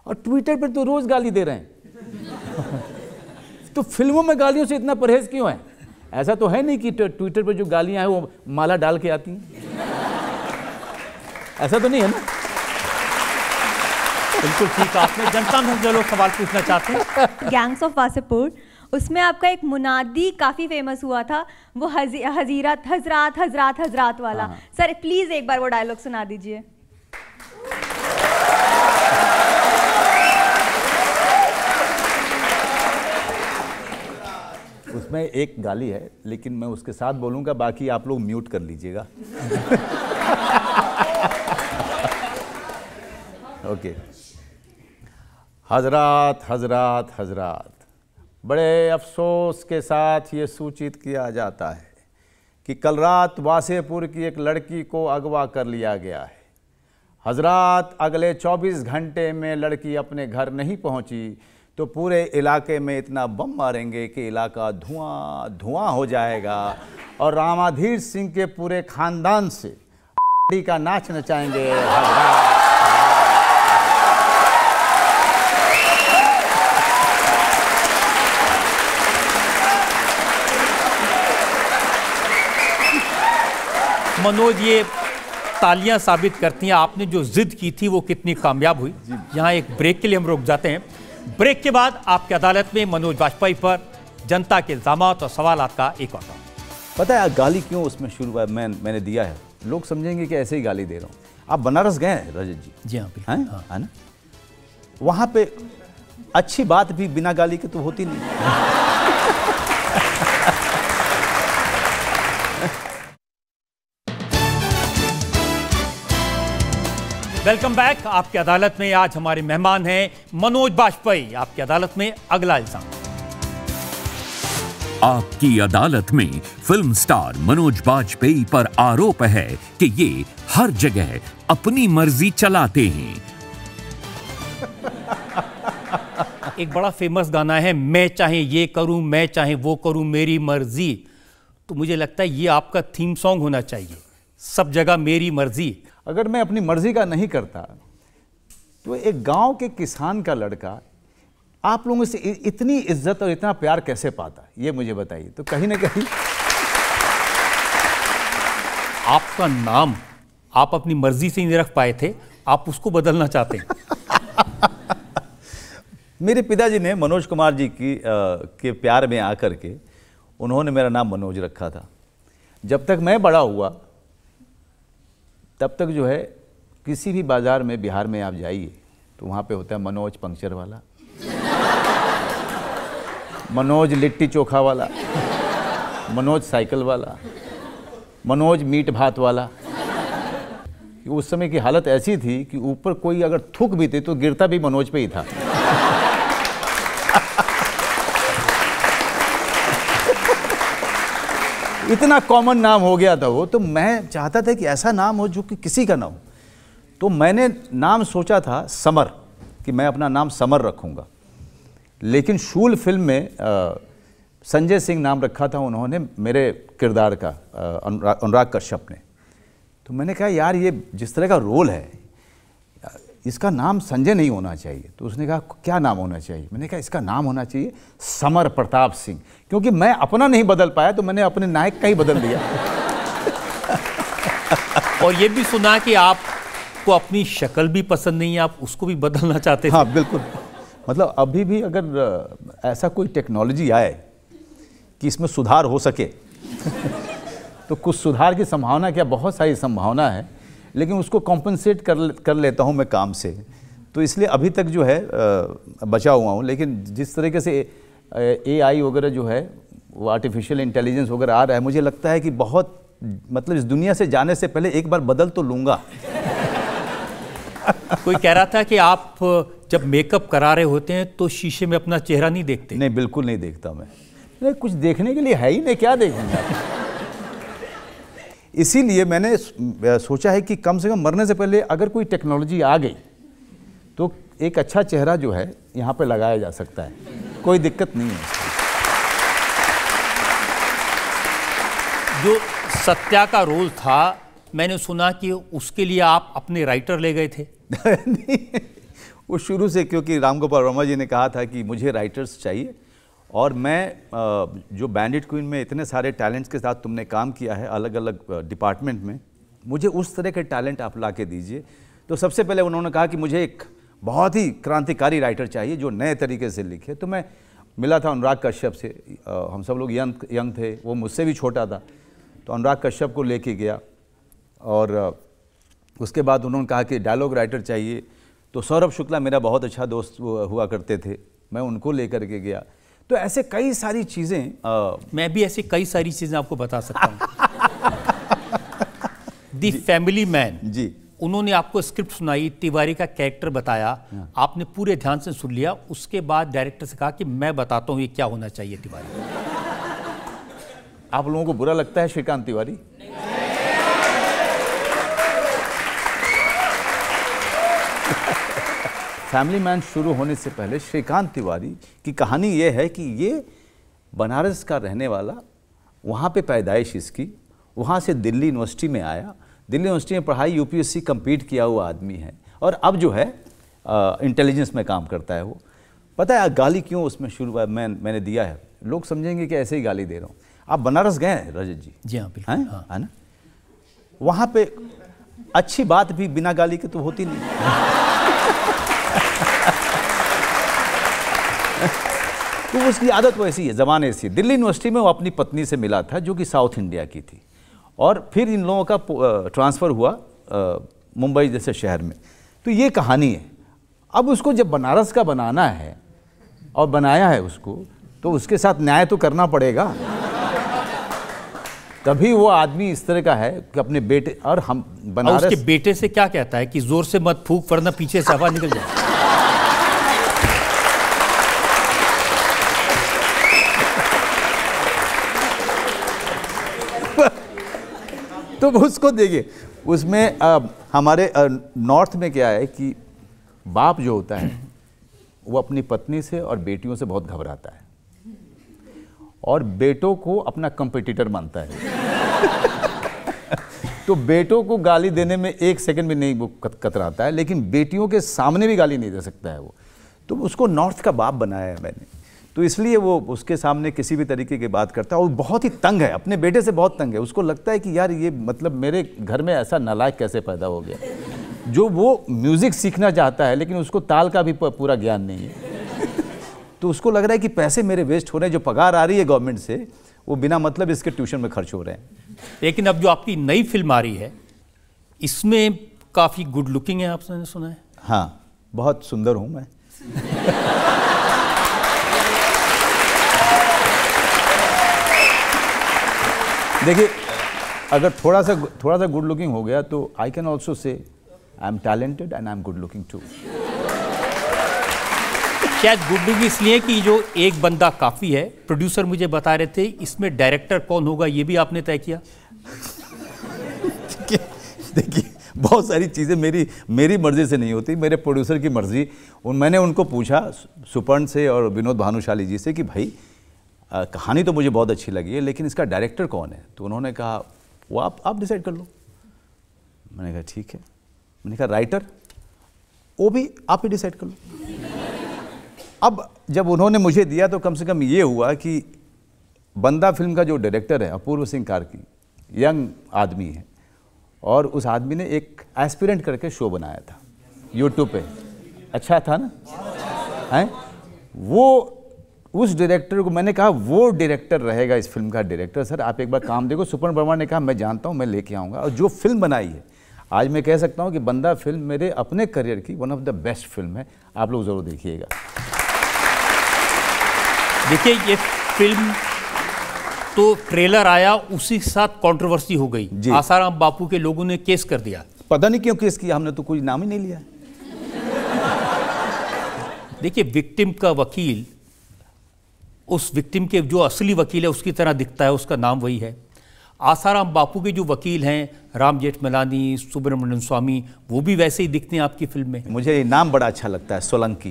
और ट्विटर पर तो रोज़ गाली दे रहे हैं तो फिल्मों में गालियों से इतना परहेज क्यों है ऐसा तो है नहीं कि ट्विटर पर जो गालियाँ हैं वो माला डाल के आती हैं ऐसा तो नहीं है ना बिल्कुल ठीक आपने जनता में जो लोग सवाल पूछना चाहते हैं गैंग्स ऑफ वासेपुर उसमें आपका एक मुनादी काफ़ी फेमस हुआ था वो हजी, हजीरत हजरात हजरात हजरात वाला हाँ, हाँ। सर प्लीज़ एक बार वो डायलॉग सुना दीजिए उसमें एक गाली है लेकिन मैं उसके साथ बोलूंगा बाकी आप लोग म्यूट कर लीजिएगा ओके हजरात हजरात हजरात बड़े अफसोस के साथ ये सूचित किया जाता है कि कल रात वासेपुर की एक लड़की को अगवा कर लिया गया है हजरात अगले 24 घंटे में लड़की अपने घर नहीं पहुंची तो पूरे इलाके में इतना बम मारेंगे कि इलाका धुआं धुआं हो जाएगा और रामाधीर सिंह के पूरे खानदान से का नाच नचाएंगे हजरात मनोज ये तालियां साबित करती हैं आपने जो जिद की थी वो कितनी कामयाब हुई यहाँ एक ब्रेक के लिए हम रुक जाते हैं ब्रेक के बाद आपकी अदालत में मनोज वाजपेयी पर जनता के इल्जाम और सवाल का एक और पता है गाली क्यों उसमें शुरू हुआ मैं मैंने दिया है लोग समझेंगे कि ऐसे ही गाली दे रहा हूँ आप बनारस गए हैं रजत जी जी हाँ, हाँ। है हाँ। ना वहाँ पे अच्छी बात भी बिना गाली के तो होती नहीं वेलकम बैक आपकी अदालत में आज हमारे मेहमान हैं मनोज बाजपेयी आपकी अदालत में अगला इल्जाम आपकी अदालत में फिल्म स्टार मनोज बाजपेयी पर आरोप है कि ये हर जगह अपनी मर्जी चलाते हैं एक बड़ा फेमस गाना है मैं चाहे ये करूं मैं चाहे वो करूं मेरी मर्जी तो मुझे लगता है ये आपका थीम सॉन्ग होना चाहिए सब जगह मेरी मर्जी अगर मैं अपनी मर्ज़ी का नहीं करता तो एक गांव के किसान का लड़का आप लोगों से इतनी इज्जत और इतना प्यार कैसे पाता ये मुझे बताइए तो कहीं ना कहीं आपका नाम आप अपनी मर्जी से ही नहीं रख पाए थे आप उसको बदलना चाहते हैं मेरे पिताजी ने मनोज कुमार जी की आ, के प्यार में आकर के उन्होंने मेरा नाम मनोज रखा था जब तक मैं बड़ा हुआ तब तक जो है किसी भी बाज़ार में बिहार में आप जाइए तो वहाँ पे होता है मनोज पंक्चर वाला मनोज लिट्टी चोखा वाला मनोज साइकिल वाला मनोज मीट भात वाला उस समय की हालत ऐसी थी कि ऊपर कोई अगर थूक भी थे तो गिरता भी मनोज पे ही था इतना कॉमन नाम हो गया था वो तो मैं चाहता था कि ऐसा नाम हो जो कि किसी का ना हो तो मैंने नाम सोचा था समर कि मैं अपना नाम समर रखूँगा लेकिन शूल फिल्म में संजय सिंह नाम रखा था उन्होंने मेरे किरदार का अनुराग कश्यप ने तो मैंने कहा यार ये जिस तरह का रोल है इसका नाम संजय नहीं होना चाहिए तो उसने कहा क्या नाम होना चाहिए मैंने कहा इसका नाम होना चाहिए समर प्रताप सिंह क्योंकि मैं अपना नहीं बदल पाया तो मैंने अपने नायक का ही बदल दिया और ये भी सुना कि आपको अपनी शक्ल भी पसंद नहीं है आप उसको भी बदलना चाहते हाँ बिल्कुल मतलब अभी भी अगर ऐसा कोई टेक्नोलॉजी आए कि इसमें सुधार हो सके तो कुछ सुधार की संभावना क्या बहुत सारी संभावना है लेकिन उसको कॉम्पनसेट कर कर लेता हूँ मैं काम से तो इसलिए अभी तक जो है बचा हुआ हूँ लेकिन जिस तरीके से ए आई वगैरह जो है वो आर्टिफिशियल इंटेलिजेंस वगैरह आ रहा है मुझे लगता है कि बहुत मतलब इस दुनिया से जाने से पहले एक बार बदल तो लूँगा कोई कह रहा था कि आप जब मेकअप करा रहे होते हैं तो शीशे में अपना चेहरा नहीं देखते नहीं बिल्कुल नहीं देखता मैं नहीं कुछ देखने के लिए है ही नहीं क्या देखूंगा इसीलिए मैंने सोचा है कि कम से कम मरने से पहले अगर कोई टेक्नोलॉजी आ गई तो एक अच्छा चेहरा जो है यहाँ पे लगाया जा सकता है कोई दिक्कत नहीं है जो सत्या का रोल था मैंने सुना कि उसके लिए आप अपने राइटर ले गए थे वो शुरू से क्योंकि राम गोपाल वर्मा जी ने कहा था कि मुझे राइटर्स चाहिए और मैं जो बैंडिट क्वीन में इतने सारे टैलेंट्स के साथ तुमने काम किया है अलग अलग डिपार्टमेंट में मुझे उस तरह के टैलेंट आप ला के दीजिए तो सबसे पहले उन्होंने कहा कि मुझे एक बहुत ही क्रांतिकारी राइटर चाहिए जो नए तरीके से लिखे तो मैं मिला था अनुराग कश्यप से हम सब लोग यंग यंग थे वो मुझसे भी छोटा था तो अनुराग कश्यप को लेके गया और उसके बाद उन्होंने कहा कि डायलॉग राइटर चाहिए तो सौरभ शुक्ला मेरा बहुत अच्छा दोस्त हुआ करते थे मैं उनको लेकर के गया तो ऐसे कई सारी चीज़ें मैं भी ऐसी कई सारी चीज़ें आपको बता सकता हूँ दी फैमिली मैन जी उन्होंने आपको स्क्रिप्ट सुनाई तिवारी का कैरेक्टर बताया हाँ। आपने पूरे ध्यान से सुन लिया उसके बाद डायरेक्टर से कहा कि मैं बताता हूँ ये क्या होना चाहिए तिवारी आप लोगों को बुरा लगता है श्रीकांत तिवारी फैमिली मैन शुरू होने से पहले श्रीकांत तिवारी की कहानी ये है कि ये बनारस का रहने वाला वहाँ पे पैदाइश इसकी वहाँ से दिल्ली यूनिवर्सिटी में आया दिल्ली यूनिवर्सिटी में पढ़ाई यूपीएससी कंप्लीट किया हुआ आदमी है और अब जो है इंटेलिजेंस में काम करता है वो पता है गाली क्यों उसमें शुरू हुआ मैं मैंने दिया है लोग समझेंगे कि ऐसे ही गाली दे रहा हूँ आप बनारस गए हैं रजत जी जी हाँ बिल्कुल हाँ। है हाँ। ना वहाँ पे अच्छी बात भी बिना गाली के तो होती नहीं तो उसकी आदत वैसी है ज़माने से दिल्ली यूनिवर्सिटी में वो अपनी पत्नी से मिला था जो कि साउथ इंडिया की थी और फिर इन लोगों का ट्रांसफ़र हुआ मुंबई जैसे शहर में तो ये कहानी है अब उसको जब बनारस का बनाना है और बनाया है उसको तो उसके साथ न्याय तो करना पड़ेगा तभी वो आदमी इस तरह का है कि अपने बेटे और हम बनारस के बेटे से क्या कहता है कि जोर से मत फूक वरना पीछे से हवा निकल जाए तो उसको देखिए उसमें आ, हमारे नॉर्थ में क्या है कि बाप जो होता है वो अपनी पत्नी से और बेटियों से बहुत घबराता है और बेटों को अपना कंपटीटर मानता है तो बेटों को गाली देने में एक सेकंड भी नहीं वो कतराता है लेकिन बेटियों के सामने भी गाली नहीं दे सकता है वो तो उसको नॉर्थ का बाप बनाया है मैंने तो इसलिए वो उसके सामने किसी भी तरीके की बात करता है और बहुत ही तंग है अपने बेटे से बहुत तंग है उसको लगता है कि यार ये मतलब मेरे घर में ऐसा नलायक कैसे पैदा हो गया जो वो म्यूज़िक सीखना चाहता है लेकिन उसको ताल का भी पूरा ज्ञान नहीं है तो उसको लग रहा है कि पैसे मेरे वेस्ट हो रहे हैं जो पगार आ रही है गवर्नमेंट से वो बिना मतलब इसके ट्यूशन में खर्च हो रहे हैं लेकिन अब जो आपकी नई फिल्म आ रही है इसमें काफ़ी गुड लुकिंग है आपने सुना है हाँ बहुत सुंदर हूँ मैं देखिए अगर थोड़ा सा थोड़ा सा गुड लुकिंग हो गया तो आई can also say I am talented and I am good looking too शायद गुड लुकिंग इसलिए कि जो एक बंदा काफ़ी है प्रोड्यूसर मुझे बता रहे थे इसमें डायरेक्टर कौन होगा ये भी आपने तय किया देखिए बहुत सारी चीज़ें मेरी मेरी मर्ज़ी से नहीं होती मेरे प्रोड्यूसर की मर्ज़ी उन मैंने उनको पूछा सुपर्ण से और विनोद भानुशाली जी से कि भाई आ, कहानी तो मुझे बहुत अच्छी लगी है लेकिन इसका डायरेक्टर कौन है तो उन्होंने कहा वो आप आप डिसाइड कर लो मैंने कहा ठीक है मैंने कहा राइटर वो भी आप ही डिसाइड कर लो अब जब उन्होंने मुझे दिया तो कम से कम ये हुआ कि बंदा फिल्म का जो डायरेक्टर है अपूर्व सिंह कार्की यंग आदमी है और उस आदमी ने एक एस्पिरेंट करके शो बनाया था यूट्यूब पे अच्छा था ना हैं वो उस डायरेक्टर को मैंने कहा वो डायरेक्टर रहेगा इस फिल्म का डायरेक्टर सर आप एक बार काम देखो सुपर्ण वर्मा ने कहा मैं जानता हूँ मैं लेके आऊँगा और जो फिल्म बनाई है आज मैं कह सकता हूँ कि बंदा फिल्म मेरे अपने करियर की one of the best film है आप लोग ज़रूर देखिएगा देखिए ये फिल्म तो ट्रेलर आया उसी के साथ कंट्रोवर्सी हो गई आसाराम बापू के लोगों ने केस कर दिया पता नहीं क्यों केस किया हमने तो कोई नाम ही नहीं लिया देखिए विक्टिम का वकील उस विक्टिम के जो असली वकील है उसकी तरह दिखता है उसका नाम वही है आसाराम बापू के जो वकील हैं राम जेठमलानी सुब्रमण्यम स्वामी वो भी वैसे ही दिखते हैं आपकी फिल्म में मुझे ये नाम बड़ा अच्छा लगता है सोलंकी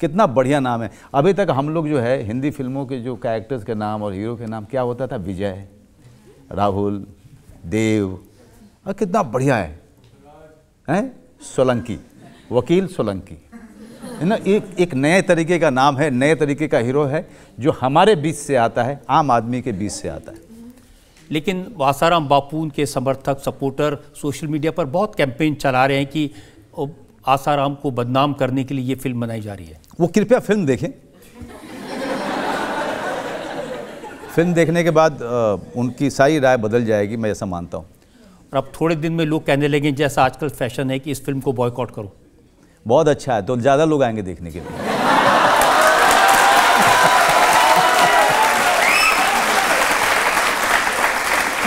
कितना बढ़िया नाम है अभी तक हम लोग जो है हिंदी फिल्मों के जो कैरेक्टर्स के नाम और हीरो के नाम क्या होता था विजय राहुल देव और कितना बढ़िया है हैं सोलंकी वकील सोलंकी है ना एक एक नए तरीके का नाम है नए तरीके का हीरो है जो हमारे बीच से आता है आम आदमी के बीच से आता है लेकिन वासाराम बापू के समर्थक सपोर्टर सोशल मीडिया पर बहुत कैंपेन चला रहे हैं कि आसाराम को बदनाम करने के लिए ये फिल्म बनाई जा रही है वो कृपया फिल्म देखें फिल्म देखने के बाद उनकी सारी राय बदल जाएगी मैं ऐसा मानता हूँ और अब थोड़े दिन में लोग कहने लगे जैसा आजकल फैशन है कि इस फिल्म को बॉयकॉट करो बहुत अच्छा है तो ज़्यादा लोग आएंगे देखने के लिए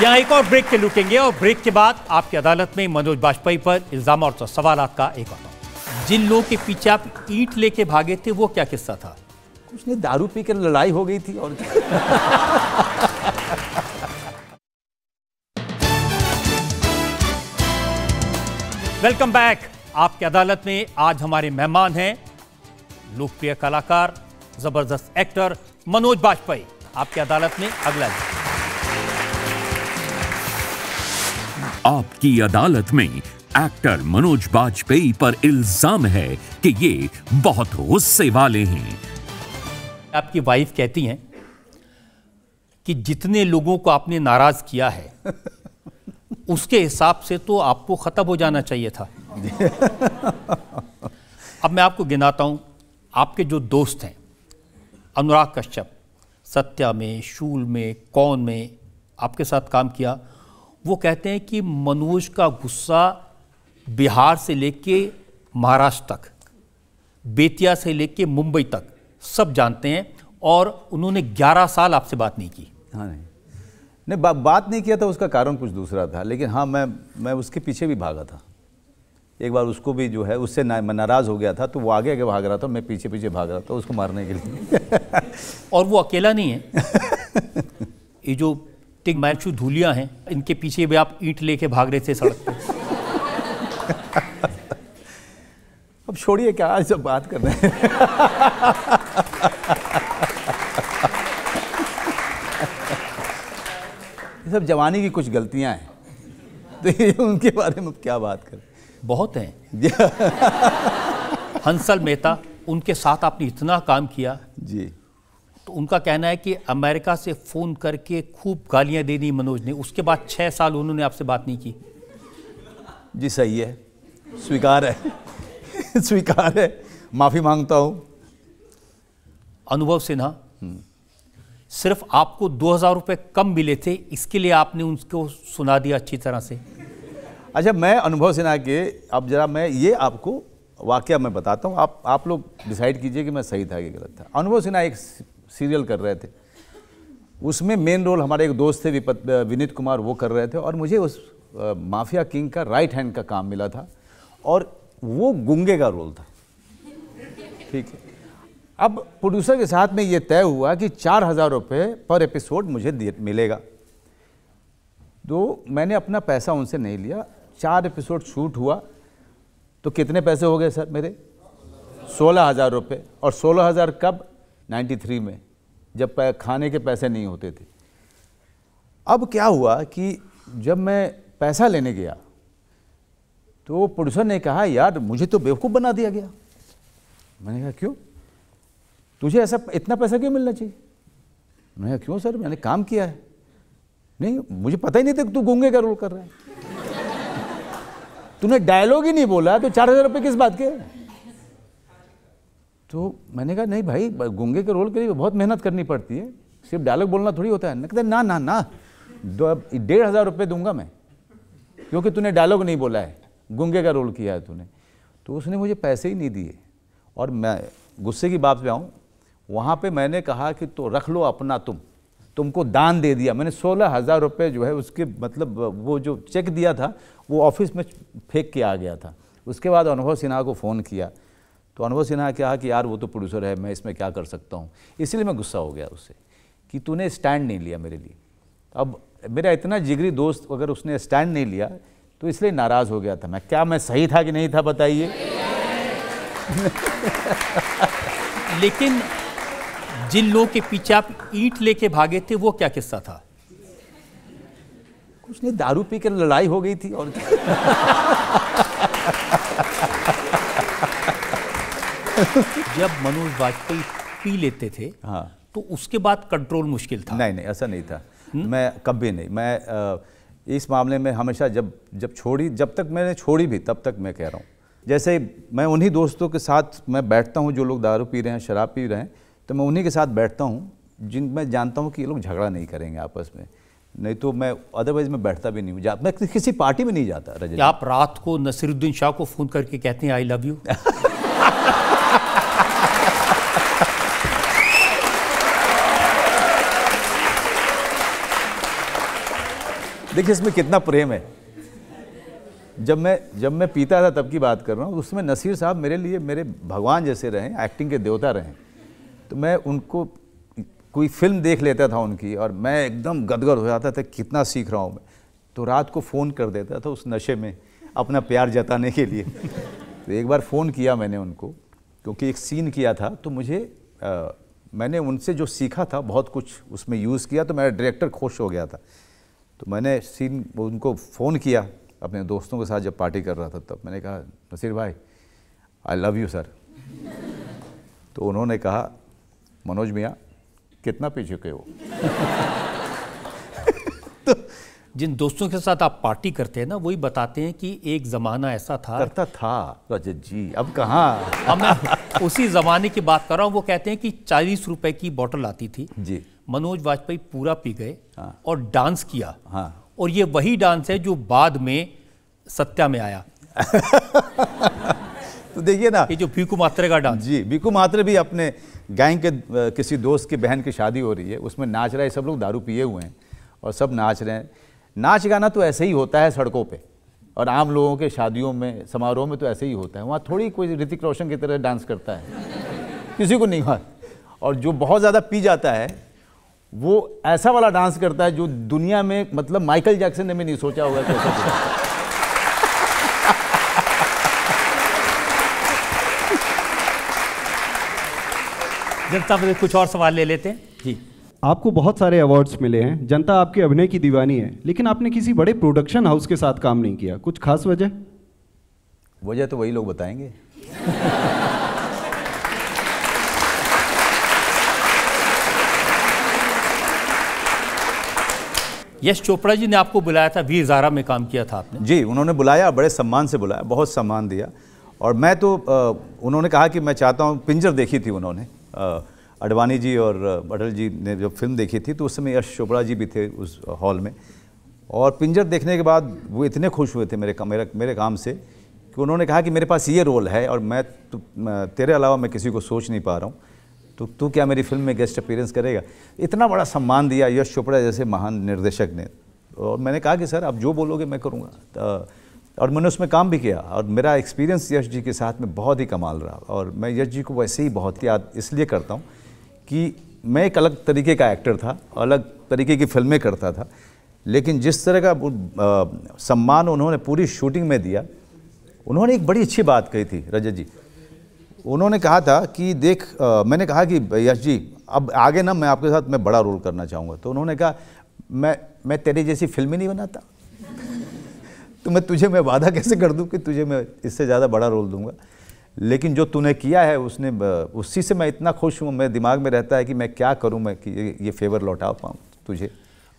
यहाँ एक और ब्रेक के लुटेंगे और ब्रेक के बाद आपकी अदालत में मनोज वाजपेयी पर इल्ज़ाम और सवाल का एक और जिन लोगों के पीछे आप ईट लेके भागे थे वो क्या किस्सा था नहीं दारू कर लड़ाई हो गई थी और वेलकम बैक आपकी अदालत में आज हमारे मेहमान हैं लोकप्रिय कलाकार जबरदस्त एक्टर मनोज वाजपेयी आपकी अदालत में अगला आपकी अदालत में एक्टर मनोज बाजपेयी पर इल्जाम है कि ये बहुत गुस्से वाले हैं आपकी वाइफ कहती हैं कि जितने लोगों को आपने नाराज किया है उसके हिसाब से तो आपको ख़त्म हो जाना चाहिए था अब मैं आपको गिनाता हूं आपके जो दोस्त हैं अनुराग कश्यप सत्या में शूल में कौन में आपके साथ काम किया वो कहते हैं कि मनोज का गुस्सा बिहार से लेके महाराष्ट्र तक बेतिया से लेके मुंबई तक सब जानते हैं और उन्होंने 11 साल आपसे बात नहीं की हाँ नहीं नहीं बा, बात नहीं किया था तो उसका कारण कुछ दूसरा था लेकिन हाँ मैं मैं उसके पीछे भी भागा था एक बार उसको भी जो है उससे ना, मैं नाराज़ हो गया था तो वो आगे आगे भाग रहा था मैं पीछे पीछे भाग रहा था उसको मारने के लिए और वो अकेला नहीं है ये जो तिग मैचू धूलिया हैं इनके पीछे भी आप ईट लेके भाग रहे थे सड़क पर अब छोड़िए क्या आज सब बात कर रहे हैं सब जवानी की कुछ गलतियां हैं तो उनके बारे में क्या बात करें बहुत हैं हंसल मेहता उनके साथ आपने इतना काम किया जी तो उनका कहना है कि अमेरिका से फ़ोन करके खूब गालियां दे दी मनोज ने उसके बाद छः साल उन्होंने आपसे बात नहीं की जी सही है स्वीकार है स्वीकार है माफ़ी मांगता हूँ अनुभव सिन्हा सिर्फ आपको दो हज़ार रुपये कम मिले थे इसके लिए आपने उनको सुना दिया अच्छी तरह से अच्छा मैं अनुभव सिन्हा के अब जरा मैं ये आपको वाक्य मैं बताता हूँ आप आप लोग डिसाइड कीजिए कि मैं सही था कि गलत था अनुभव सिन्हा एक सीरियल कर रहे थे उसमें मेन रोल हमारे एक दोस्त थे विपत विनीत कुमार वो कर रहे थे और मुझे उस माफिया किंग का राइट हैंड का काम मिला था और वो गुंगे का रोल था ठीक है अब प्रोड्यूसर के साथ में ये तय हुआ कि चार हज़ार रुपये पर एपिसोड मुझे मिलेगा तो मैंने अपना पैसा उनसे नहीं लिया चार एपिसोड शूट हुआ तो कितने पैसे हो गए सर मेरे सोलह हज़ार रुपये और सोलह हज़ार कब 93 में जब खाने के पैसे नहीं होते थे अब क्या हुआ कि जब मैं पैसा लेने गया तो प्रोड्यूसर ने कहा यार मुझे तो बेवकूफ़ बना दिया गया मैंने कहा क्यों तुझे ऐसा इतना पैसा क्यों मिलना चाहिए मैंने कहा क्यों सर मैंने काम किया है नहीं मुझे पता ही नहीं था तू गूंगे का रोल कर रहा है तूने डायलॉग ही नहीं बोला तो चार हज़ार रुपये किस बात के तो मैंने कहा नहीं भाई गुंगे के रोल के लिए बहुत मेहनत करनी पड़ती है सिर्फ डायलॉग बोलना थोड़ी होता है ना कहते ना ना ना डेढ़ हज़ार रुपये दूंगा मैं क्योंकि तूने डायलॉग नहीं बोला है गुंगे का रोल किया है तूने तो उसने मुझे पैसे ही नहीं दिए और मैं गुस्से की बात पे आऊँ वहाँ पे मैंने कहा कि तो रख लो अपना तुम तुमको दान दे दिया मैंने सोलह हज़ार रुपये जो है उसके मतलब वो जो चेक दिया था वो ऑफिस में फेंक के आ गया था उसके बाद अनुभव सिन्हा को फ़ोन किया तो अनुभव सिन्हा कहा कि यार वो तो प्रोड्यूसर है मैं इसमें क्या कर सकता हूँ इसलिए मैं गुस्सा हो गया उससे कि तूने स्टैंड नहीं लिया मेरे लिए अब मेरा इतना जिगरी दोस्त अगर उसने स्टैंड नहीं लिया तो इसलिए नाराज़ हो गया था मैं क्या मैं सही था कि नहीं था बताइए लेकिन जिन लोगों के पीछे आप ईंट लेके भागे थे वो क्या किस्सा था उसने दारू पी कर लड़ाई हो गई थी और जब मनोज वाजपेयी पी लेते थे हाँ तो उसके बाद कंट्रोल मुश्किल था नहीं नहीं ऐसा नहीं था हुँ? मैं कभी नहीं मैं आ, इस मामले में हमेशा जब जब छोड़ी जब तक मैंने छोड़ी भी तब तक मैं कह रहा हूँ जैसे मैं उन्हीं दोस्तों के साथ मैं बैठता हूँ जो लोग दारू पी रहे हैं शराब पी रहे हैं तो मैं उन्हीं के साथ बैठता हूँ जिन मैं जानता हूँ कि ये लोग झगड़ा नहीं करेंगे आपस में नहीं तो मैं अदरवाइज मैं बैठता भी नहीं हूँ मैं किसी पार्टी में नहीं जाता रजत आप रात को नसीरुद्दीन शाह को फ़ोन करके कहते हैं आई लव यू देखिए इसमें कितना प्रेम है जब मैं जब मैं पीता था तब की बात कर रहा हूँ उसमें नसीर साहब मेरे लिए मेरे भगवान जैसे रहे एक्टिंग के देवता रहे तो मैं उनको कोई फिल्म देख लेता था उनकी और मैं एकदम गदगद हो जाता था कितना सीख रहा हूँ मैं तो रात को फ़ोन कर देता था उस नशे में अपना प्यार जताने के लिए तो एक बार फ़ोन किया मैंने उनको क्योंकि एक सीन किया था तो मुझे आ, मैंने उनसे जो सीखा था बहुत कुछ उसमें यूज़ किया तो मेरा डायरेक्टर खुश हो गया था तो मैंने सीन उनको फ़ोन किया अपने दोस्तों के साथ जब पार्टी कर रहा था तब मैंने कहा नसीर भाई आई लव यू सर तो उन्होंने कहा मनोज मियाँ कितना पीछे के हो तो जिन दोस्तों के साथ आप पार्टी करते हैं ना वही बताते हैं कि एक ज़माना ऐसा था करता था रजत जी अब कहाँ अब मैं उसी ज़माने की बात कर रहा हूँ वो कहते हैं कि चालीस रुपए की बॉटल आती थी जी मनोज वाजपेयी पूरा पी गए हाँ। और डांस किया हाँ। और ये वही डांस है जो बाद में सत्या में आया तो देखिए ना ये जो भीकू मात्रे का डांस जी भीकू मात्रे भी अपने गैंग के किसी दोस्त की बहन की शादी हो रही है उसमें नाच रहा है सब लोग दारू पिए हुए हैं और सब नाच रहे हैं नाच गाना तो ऐसे ही होता है सड़कों पे और आम लोगों के शादियों में समारोह में तो ऐसे ही होता है वहाँ थोड़ी कोई ऋतिक रोशन की तरह डांस करता है किसी को नहीं हुआ और जो बहुत ज़्यादा पी जाता है वो ऐसा वाला डांस करता है जो दुनिया में मतलब माइकल जैक्सन ने भी नहीं सोचा होगा कैसा जनता पर कुछ और सवाल ले लेते हैं जी आपको बहुत सारे अवार्ड्स मिले हैं जनता आपके अभिनय की दीवानी है लेकिन आपने किसी बड़े प्रोडक्शन हाउस के साथ काम नहीं किया कुछ खास वजह वजह तो वही लोग बताएंगे यश चोपड़ा जी ने आपको बुलाया था वीर जारा में काम किया था आपने जी उन्होंने बुलाया बड़े सम्मान से बुलाया बहुत सम्मान दिया और मैं तो उन्होंने कहा कि मैं चाहता हूँ पिंजर देखी थी उन्होंने अडवाणी जी और अटल जी ने जब फिल्म देखी थी तो उस समय यश चोपड़ा जी भी थे उस हॉल में और पिंजर देखने के बाद वो इतने खुश हुए थे मेरे मेरे मेरे काम से कि उन्होंने कहा कि मेरे पास ये रोल है और मैं तो तेरे अलावा मैं किसी को सोच नहीं पा रहा हूँ तो तू क्या मेरी फिल्म में गेस्ट अपीयरेंस करेगा इतना बड़ा सम्मान दिया यश चोपड़ा जैसे महान निर्देशक ने और मैंने कहा कि सर आप जो बोलोगे मैं करूँगा तो, और मैंने उसमें काम भी किया और मेरा एक्सपीरियंस यश जी के साथ में बहुत ही कमाल रहा और मैं यश जी को वैसे ही बहुत याद इसलिए करता हूँ कि मैं एक अलग तरीके का एक्टर था अलग तरीके की फिल्में करता था लेकिन जिस तरह का सम्मान उन्होंने पूरी शूटिंग में दिया उन्होंने एक बड़ी अच्छी बात कही थी रजत जी उन्होंने कहा था कि देख आ, मैंने कहा कि यश जी अब आगे ना मैं आपके साथ मैं बड़ा रोल करना चाहूँगा तो उन्होंने कहा मैं मैं तेरे जैसी फिल्म ही नहीं बनाता तो मैं तुझे मैं वादा कैसे कर दूँ कि तुझे मैं इससे ज़्यादा बड़ा रोल दूँगा लेकिन जो तूने किया है उसने उसी से मैं इतना खुश हूँ मेरे दिमाग में रहता है कि मैं क्या करूँ मैं कि ये, ये फेवर लौटा पाऊँ तुझे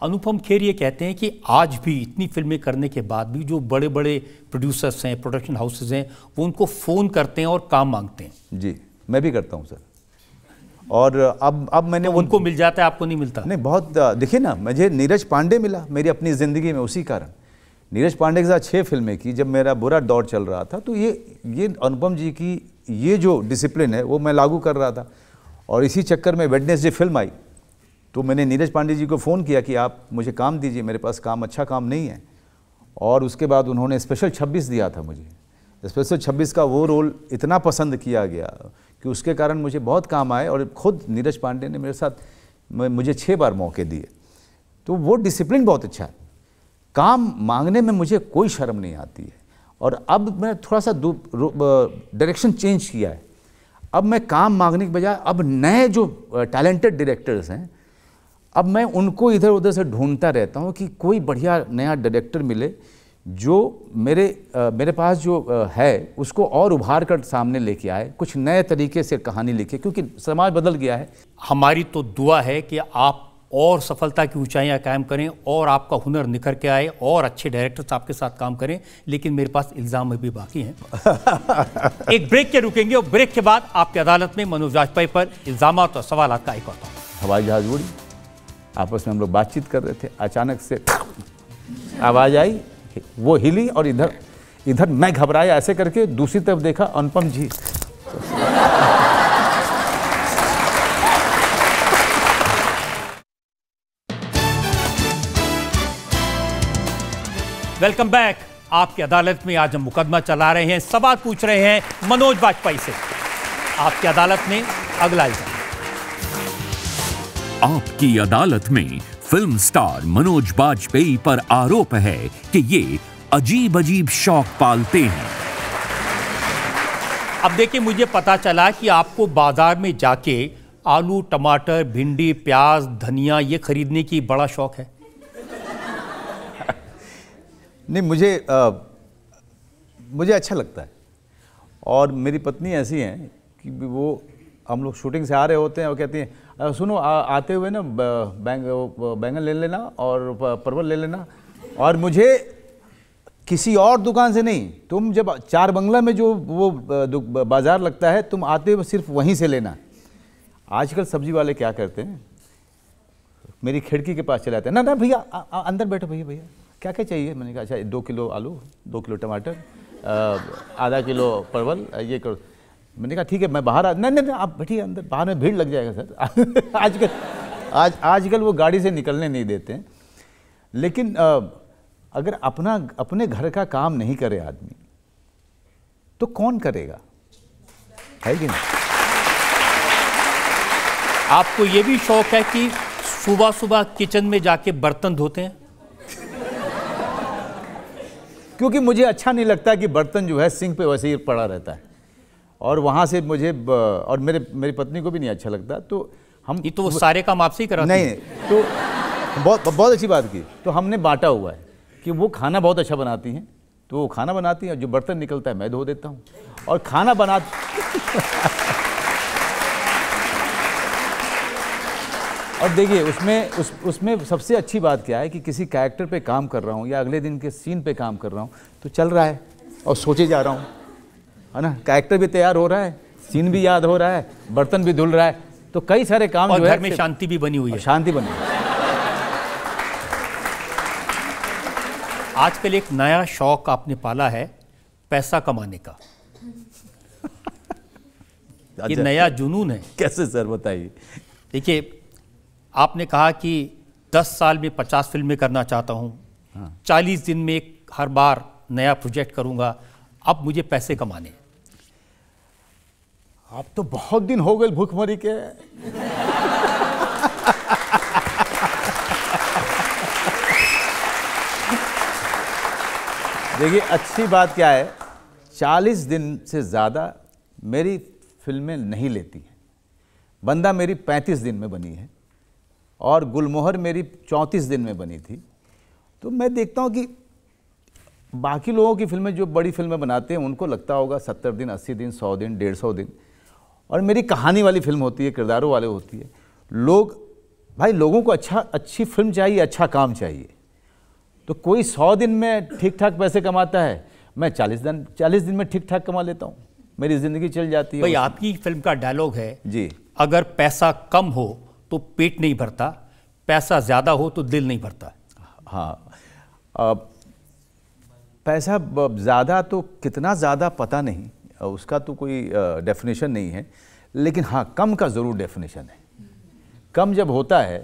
अनुपम खेर ये कहते हैं कि आज भी इतनी फिल्में करने के बाद भी जो बड़े बड़े प्रोड्यूसर्स हैं प्रोडक्शन हाउसेज हैं वो उनको फ़ोन करते हैं और काम मांगते हैं जी मैं भी करता हूँ सर और अब अब मैंने तो उनको मिल जाता है आपको नहीं मिलता नहीं बहुत देखिए ना मुझे नीरज पांडे मिला मेरी अपनी ज़िंदगी में उसी कारण नीरज पांडे के साथ छः फिल्में की जब मेरा बुरा दौर चल रहा था तो ये ये अनुपम जी की ये जो डिसिप्लिन है वो मैं लागू कर रहा था और इसी चक्कर में वेडनेसडे फिल्म आई तो मैंने नीरज पांडे जी को फ़ोन किया कि आप मुझे काम दीजिए मेरे पास काम अच्छा काम नहीं है और उसके बाद उन्होंने स्पेशल 26 दिया था मुझे स्पेशल 26 का वो रोल इतना पसंद किया गया कि उसके कारण मुझे बहुत काम आए और ख़ुद नीरज पांडे ने मेरे साथ मुझे छः बार मौके दिए तो वो डिसिप्लिन बहुत अच्छा है काम मांगने में मुझे कोई शर्म नहीं आती है और अब मैंने थोड़ा सा डायरेक्शन चेंज किया है अब मैं काम मांगने के बजाय अब नए जो टैलेंटेड डायरेक्टर्स हैं अब मैं उनको इधर उधर से ढूंढता रहता हूँ कि कोई बढ़िया नया डायरेक्टर मिले जो मेरे आ, मेरे पास जो आ, है उसको और उभार कर सामने लेके आए कुछ नए तरीके से कहानी लिखे क्योंकि समाज बदल गया है हमारी तो दुआ है कि आप और सफलता की ऊंचाइयां कायम करें और आपका हुनर निखर के आए और अच्छे डायरेक्टर्स आपके साथ काम करें लेकिन मेरे पास इल्ज़ाम भी बाकी हैं एक ब्रेक के रुकेंगे और ब्रेक के बाद आपकी अदालत में मनोज वाजपेयी पर इल्ज़ाम और सवाल आपका एक और हवाई जहाज उड़ी आपस में हम लोग बातचीत कर रहे थे अचानक से आवाज़ आई वो हिली और इधर इधर मैं घबराया ऐसे करके दूसरी तरफ देखा अनुपम जी वेलकम बैक आपकी अदालत में आज हम मुकदमा चला रहे हैं सवाल पूछ रहे हैं मनोज वाजपेयी से आपकी अदालत में अगला इल्जाम आपकी अदालत में फिल्म स्टार मनोज बाजपेयी पर आरोप है कि ये अजीब अजीब शौक पालते हैं अब देखिए मुझे पता चला कि आपको बाजार में जाके आलू टमाटर भिंडी प्याज धनिया ये खरीदने की बड़ा शौक है नहीं मुझे आ, मुझे अच्छा लगता है और मेरी पत्नी ऐसी हैं कि वो हम लोग शूटिंग से आ रहे होते हैं और कहती हैं सुनो आ, आते हुए ना बैंग बैंगन ले लेना और परवल ले लेना और मुझे किसी और दुकान से नहीं तुम जब चार बंगला में जो वो बाज़ार लगता है तुम आते हुए सिर्फ वहीं से लेना आजकल सब्जी वाले क्या करते हैं मेरी खिड़की के पास चले आते हैं ना ना भैया अंदर बैठो भैया भैया क्या क्या चाहिए मैंने कहा अच्छा दो किलो आलू दो किलो टमाटर आधा किलो परवल ये करो मैंने कहा ठीक है मैं बाहर आ नहीं नहीं आप बैठिए अंदर बाहर में भीड़ लग जाएगा सर आजकल आज आजकल वो गाड़ी से निकलने नहीं देते लेकिन अगर अपना अपने घर का काम नहीं करे आदमी तो कौन करेगा है कि नहीं आपको ये भी शौक है कि सुबह सुबह किचन में जाके बर्तन धोते हैं क्योंकि मुझे अच्छा नहीं लगता कि बर्तन जो है सिंक पे वैसे ही पड़ा रहता है और वहाँ से मुझे और मेरे मेरी पत्नी को भी नहीं अच्छा लगता तो हम ये तो वो सारे काम आपसे ही करा नहीं, नहीं तो बहुत बहुत अच्छी बात की तो हमने बांटा हुआ है कि वो खाना बहुत अच्छा बनाती हैं तो वो खाना बनाती हैं जो बर्तन निकलता है मैं धो देता हूँ और खाना बना और देखिए उसमें उस उसमें सबसे अच्छी बात क्या है कि किसी कैरेक्टर पे काम कर रहा हूँ या अगले दिन के सीन पे काम कर रहा हूँ तो चल रहा है और सोचे जा रहा हूँ है ना कैरेक्टर भी तैयार हो रहा है सीन भी याद हो रहा है बर्तन भी धुल रहा है तो कई सारे काम और जो घर में शांति भी बनी हुई है शांति बनी हुई आजकल एक नया शौक आपने पाला है पैसा कमाने का अच्छा। ये नया जुनून है कैसे सर बताइए देखिए आपने कहा कि 10 साल में 50 फिल्में करना चाहता हूँ हाँ। 40 दिन में हर बार नया प्रोजेक्ट करूँगा अब मुझे पैसे कमाने आप तो बहुत दिन हो गए भूखमरी के देखिए अच्छी बात क्या है चालीस दिन से ज़्यादा मेरी फिल्में नहीं लेती हैं बंदा मेरी पैंतीस दिन में बनी है और गुलमोहर मेरी चौंतीस दिन में बनी थी तो मैं देखता हूँ कि बाकी लोगों की फिल्में जो बड़ी फिल्में बनाते हैं उनको लगता होगा सत्तर दिन अस्सी दिन सौ दिन डेढ़ सौ दिन और मेरी कहानी वाली फिल्म होती है किरदारों वाले होती है लोग भाई लोगों को अच्छा अच्छी फिल्म चाहिए अच्छा काम चाहिए तो कोई सौ दिन में ठीक ठाक पैसे कमाता है मैं चालीस दिन चालीस दिन में ठीक ठाक कमा लेता हूँ मेरी ज़िंदगी चल जाती है भाई आपकी फिल्म का डायलॉग है जी अगर पैसा कम हो तो पेट नहीं भरता पैसा ज़्यादा हो तो दिल नहीं भरता हाँ आ, पैसा ज़्यादा तो कितना ज़्यादा पता नहीं उसका तो कोई डेफिनेशन नहीं है लेकिन हाँ कम का ज़रूर डेफिनेशन है कम जब होता है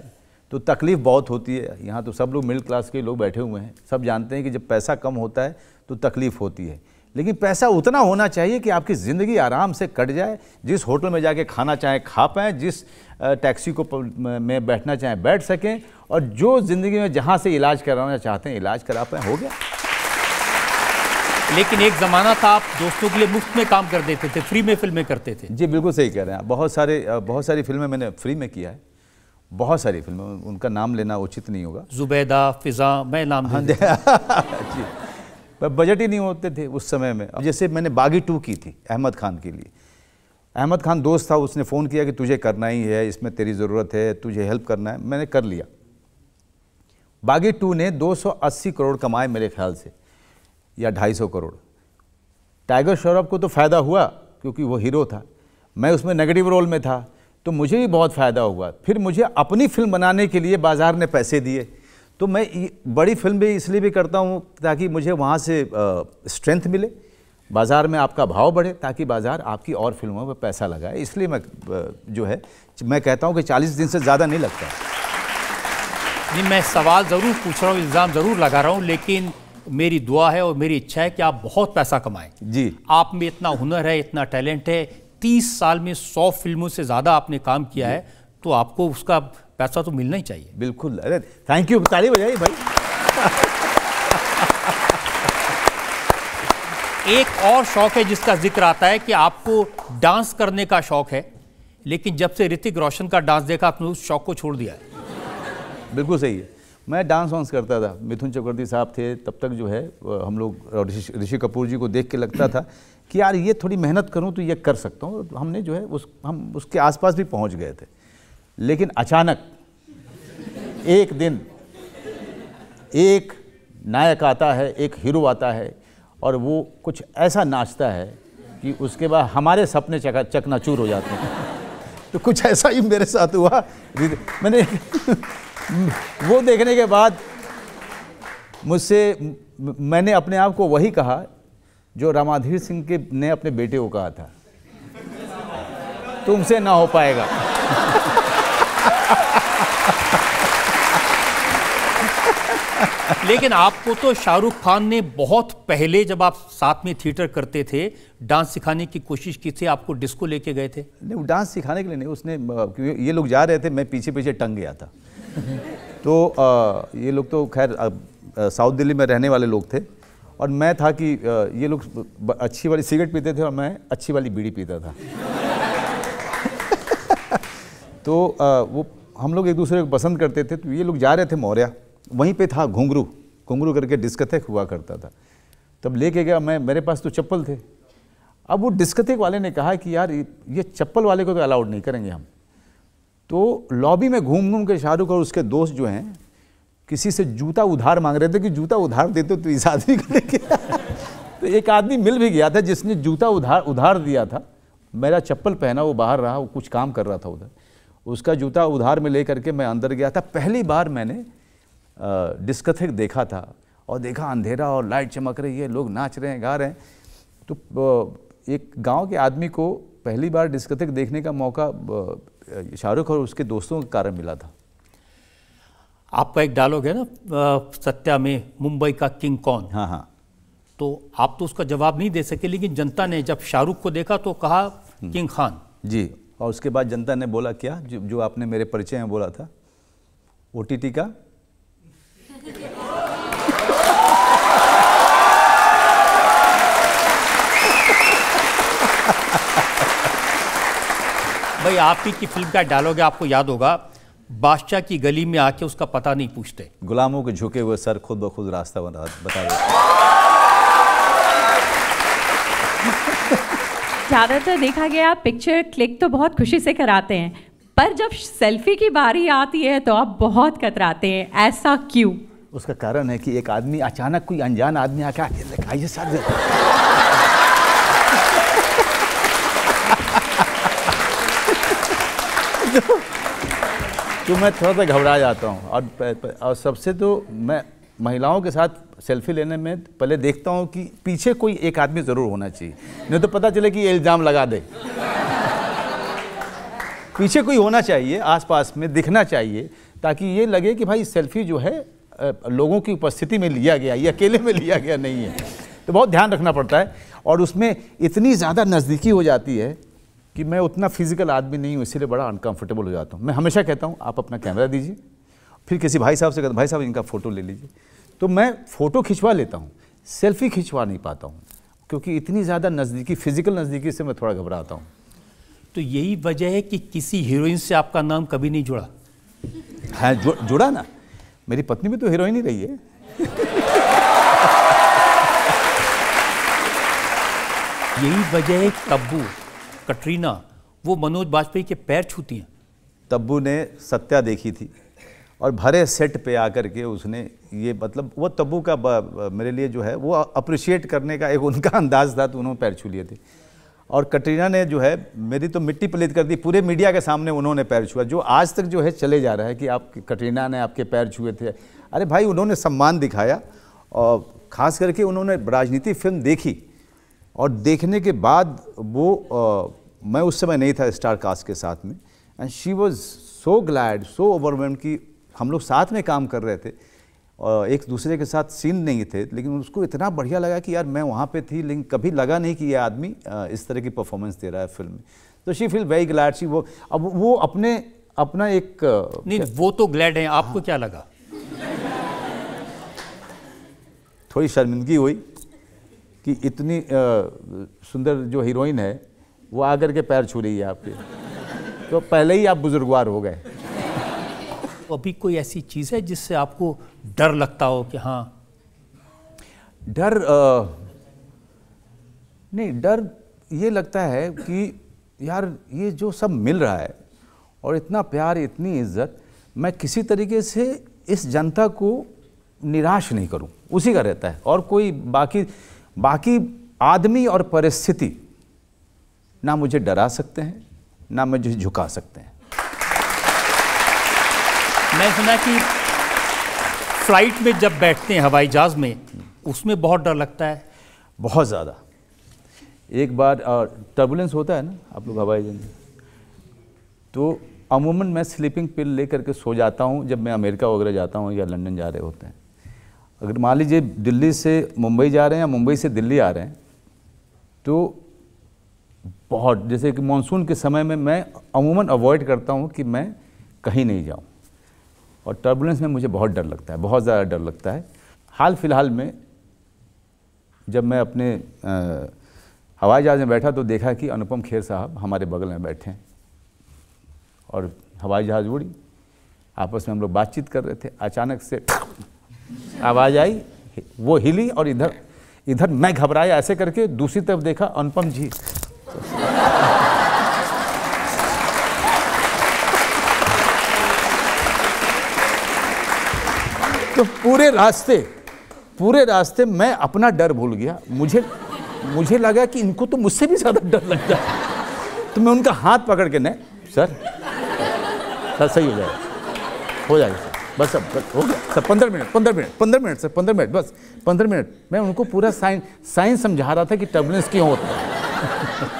तो तकलीफ़ बहुत होती है यहाँ तो सब लोग मिडिल क्लास के लोग बैठे हुए हैं सब जानते हैं कि जब पैसा कम होता है तो तकलीफ़ होती है लेकिन पैसा उतना होना चाहिए कि आपकी ज़िंदगी आराम से कट जाए जिस होटल में जाके खाना चाहें खा पाएँ जिस टैक्सी को में बैठना चाहें बैठ सकें और जो ज़िंदगी में जहाँ से इलाज कराना चाहते हैं इलाज करा पाएँ हो गया लेकिन एक ज़माना था आप दोस्तों के लिए मुफ्त में काम कर देते थे फ्री में फिल्में करते थे जी बिल्कुल सही कह रहे हैं बहुत सारे बहुत सारी फिल्में मैंने फ्री में किया है बहुत सारी फिल्में उनका नाम लेना उचित नहीं होगा जुबैदा फिज़ा मैं नाम हाँ जी बजट ही नहीं होते थे उस समय में जैसे मैंने बागी टू की थी अहमद खान के लिए अहमद खान दोस्त था उसने फ़ोन किया कि तुझे करना ही है इसमें तेरी ज़रूरत है तुझे हेल्प करना है मैंने कर लिया बागी टू ने 280 करोड़ कमाए मेरे ख्याल से या ढाई सौ करोड़ टाइगर श्रॉफ को तो फ़ायदा हुआ क्योंकि वो हीरो था मैं उसमें नेगेटिव रोल में था तो मुझे भी बहुत फ़ायदा हुआ फिर मुझे अपनी फिल्म बनाने के लिए बाज़ार ने पैसे दिए तो मैं बड़ी फिल्म भी इसलिए भी करता हूँ ताकि मुझे वहाँ से स्ट्रेंथ मिले बाज़ार में आपका भाव बढ़े ताकि बाज़ार आपकी और फिल्मों पर पैसा लगाए इसलिए मैं जो है मैं कहता हूँ कि चालीस दिन से ज़्यादा नहीं लगता नहीं मैं सवाल ज़रूर पूछ रहा हूँ इल्ज़ाम ज़रूर लगा रहा हूँ लेकिन मेरी दुआ है और मेरी इच्छा है कि आप बहुत पैसा कमाएं जी आप में इतना हुनर है इतना टैलेंट है तीस साल में सौ फिल्मों से ज़्यादा आपने काम किया है तो आपको उसका पैसा तो मिलना ही चाहिए बिल्कुल अरे थैंक यू ताली बजाइए भाई एक और शौक है जिसका जिक्र आता है कि आपको डांस करने का शौक है लेकिन जब से ऋतिक रोशन का डांस देखा आपने उस शौक को छोड़ दिया है बिल्कुल सही है मैं डांस वांस करता था मिथुन चक्रवर्ती साहब थे तब तक जो है हम लोग ऋषि कपूर जी को देख के लगता था कि यार ये थोड़ी मेहनत करूँ तो ये कर सकता हूँ हमने जो है उस हम उसके आसपास भी पहुँच गए थे लेकिन अचानक एक दिन एक नायक आता है एक हीरो आता है और वो कुछ ऐसा नाचता है कि उसके बाद हमारे सपने चका चकनाचूर हो जाते हैं तो कुछ ऐसा ही मेरे साथ हुआ मैंने वो देखने के बाद मुझसे मैंने अपने आप को वही कहा जो रामाधीर सिंह के ने अपने बेटे को कहा था तुमसे ना हो पाएगा लेकिन आपको तो शाहरुख खान ने बहुत पहले जब आप साथ में थिएटर करते थे डांस सिखाने की कोशिश की थी आपको डिस्को लेके गए थे नहीं डांस सिखाने के लिए नहीं उसने ये लोग जा रहे थे मैं पीछे पीछे टंग गया था तो आ, ये लोग तो खैर साउथ दिल्ली में रहने वाले लोग थे और मैं था कि ये लोग अच्छी वाली सिगरेट पीते थे और मैं अच्छी वाली बीड़ी पीता था तो आ, वो हम लोग एक दूसरे को पसंद करते थे तो ये लोग जा रहे थे मौर्या वहीं पे था घुंगरू घुंगरू करके डिस्कथेक हुआ करता था तब लेके गया मैं मेरे पास तो चप्पल थे अब वो डिस्कथेक वाले ने कहा कि यार ये चप्पल वाले को तो अलाउड नहीं करेंगे हम तो लॉबी में घूम घूम के शाहरुख और उसके दोस्त जो हैं किसी से जूता उधार मांग रहे थे कि जूता उधार देते तो इस आदमी को लेके तो एक आदमी मिल भी गया था जिसने जूता उधार उधार दिया था मेरा चप्पल पहना वो बाहर रहा वो कुछ काम कर रहा था उधर उसका जूता उधार में ले करके मैं अंदर गया था पहली बार मैंने डिस्कथिक देखा था और देखा अंधेरा और लाइट चमक रही है लोग नाच रहे हैं गा रहे हैं तो एक गांव के आदमी को पहली बार डिस्कथिक देखने का मौका शाहरुख और उसके दोस्तों के कारण मिला था आपका एक डायलॉग है ना सत्या में मुंबई का किंग कौन हाँ हाँ तो आप तो उसका जवाब नहीं दे सके लेकिन जनता ने जब शाहरुख को देखा तो कहा किंग हम्म। खान जी और उसके बाद जनता ने बोला क्या जो, जो आपने मेरे परिचय में बोला था ओ का भाई आप ही की फिल्म का डायलॉग है आपको याद होगा बादशाह की गली में आके उसका पता नहीं पूछते गुलामों के झुके हुए सर खुद ब खुद रास्ता बना बता दो ज़्यादातर देखा गया पिक्चर क्लिक तो बहुत खुशी से कराते हैं पर जब सेल्फी की बारी आती है तो आप बहुत कतराते हैं ऐसा क्यों उसका कारण है कि एक आदमी अचानक कोई अनजान आदमी आके आके आइए सर तो, तो मैं थोड़ा सा घबरा जाता हूँ और प, प, और सबसे तो मैं महिलाओं के साथ सेल्फी लेने में पहले देखता हूँ कि पीछे कोई एक आदमी ज़रूर होना चाहिए नहीं तो पता चले कि इल्ज़ाम लगा दे पीछे कोई होना चाहिए आसपास में दिखना चाहिए ताकि ये लगे कि भाई सेल्फी जो है लोगों की उपस्थिति में लिया गया या अकेले में लिया गया नहीं है तो बहुत ध्यान रखना पड़ता है और उसमें इतनी ज़्यादा नज़दीकी हो जाती है कि मैं उतना फिजिकल आदमी नहीं हूँ इसीलिए बड़ा अनकंफर्टेबल हो जाता हूँ मैं हमेशा कहता हूँ आप अपना कैमरा दीजिए फिर किसी भाई साहब से कहता भाई साहब इनका फ़ोटो ले लीजिए तो मैं फ़ोटो खिंचवा लेता हूँ सेल्फी खिंचवा नहीं पाता हूँ क्योंकि इतनी ज़्यादा नज़दीकी फिजिकल नज़दीकी से मैं थोड़ा घबराता हूँ तो यही वजह है कि किसी हीरोइन से आपका नाम कभी नहीं जुड़ा है हाँ, जु, जुड़ा ना मेरी पत्नी भी तो हीरोइन ही रही है यही वजह है तब्बू कटरीना वो मनोज वाजपेयी के पैर छूती हैं तब्बू ने सत्या देखी थी और भरे सेट पे आकर के उसने ये मतलब वो तब्बू का मेरे लिए जो है वो अप्रिशिएट करने का एक उनका अंदाज था तो उन्होंने पैर छू लिए थे और कटरीना ने जो है मेरी तो मिट्टी पलित कर दी पूरे मीडिया के सामने उन्होंने पैर छुआ जो आज तक जो है चले जा रहा है कि आप कटरीना ने आपके पैर छुए थे अरे भाई उन्होंने सम्मान दिखाया और ख़ास करके उन्होंने राजनीति फिल्म देखी और देखने के बाद वो आ, मैं उस समय नहीं था स्टार कास्ट के साथ में and she was so glad so overwhelmed कि हम लोग साथ में काम कर रहे थे और एक दूसरे के साथ सीन नहीं थे लेकिन उसको इतना बढ़िया लगा कि यार मैं वहाँ पे थी लेकिन कभी लगा नहीं कि ये आदमी इस तरह की परफॉर्मेंस दे रहा है फिल्म में तो she feel very glad she वो अब वो अपने अपना एक नहीं क्या? वो तो ग्लैड है आपको हाँ। क्या लगा थोड़ी शर्मिंदगी हुई कि इतनी सुंदर जो हीरोइन है वो आकर के पैर छू रही है आपके तो पहले ही आप बुजुर्गवार हो गए तो अभी कोई ऐसी चीज़ है जिससे आपको डर लगता हो कि हाँ डर आ, नहीं डर ये लगता है कि यार ये जो सब मिल रहा है और इतना प्यार इतनी इज्जत मैं किसी तरीके से इस जनता को निराश नहीं करूं उसी का रहता है और कोई बाकी बाकी आदमी और परिस्थिति ना मुझे डरा सकते हैं ना मुझे झुका सकते हैं मैं सुना कि फ्लाइट में जब बैठते हैं हवाई जहाज में उसमें बहुत डर लगता है बहुत ज़्यादा एक बार टर्बुलेंस होता है ना आप लोग हवाई जहाज में तो अमूमन मैं स्लीपिंग पिल लेकर के सो जाता हूँ जब मैं अमेरिका वगैरह जाता हूँ या लंदन जा रहे होते हैं अगर मान लीजिए दिल्ली से मुंबई जा रहे हैं या मुंबई से दिल्ली आ रहे हैं तो बहुत जैसे कि मानसून के समय में मैं अमूमन अवॉइड करता हूँ कि मैं कहीं नहीं जाऊँ और टर्बुलेंस में मुझे बहुत डर लगता है बहुत ज़्यादा डर लगता है हाल फिलहाल में जब मैं अपने हवाई जहाज़ में बैठा तो देखा कि अनुपम खेर साहब हमारे बगल में बैठे हैं और हवाई जहाज़ उड़ी आपस में हम लोग बातचीत कर रहे थे अचानक से आवाज़ आई वो हिली और इधर इधर मैं घबराया ऐसे करके दूसरी तरफ देखा अनुपम जी तो पूरे रास्ते पूरे रास्ते मैं अपना डर भूल गया मुझे मुझे लगा कि इनको तो मुझसे भी ज़्यादा डर लगता है तो मैं उनका हाथ पकड़ के नहीं सर सर सही हो जाएगा हो जाएगा बस अब बस हो गया सर पंद्रह मिनट पंद्रह मिनट पंद्रह मिनट सर पंद्रह मिनट बस पंद्रह मिनट मैं उनको पूरा साइंस साइंस समझा रहा था कि टर्बुलेंस क्यों होता है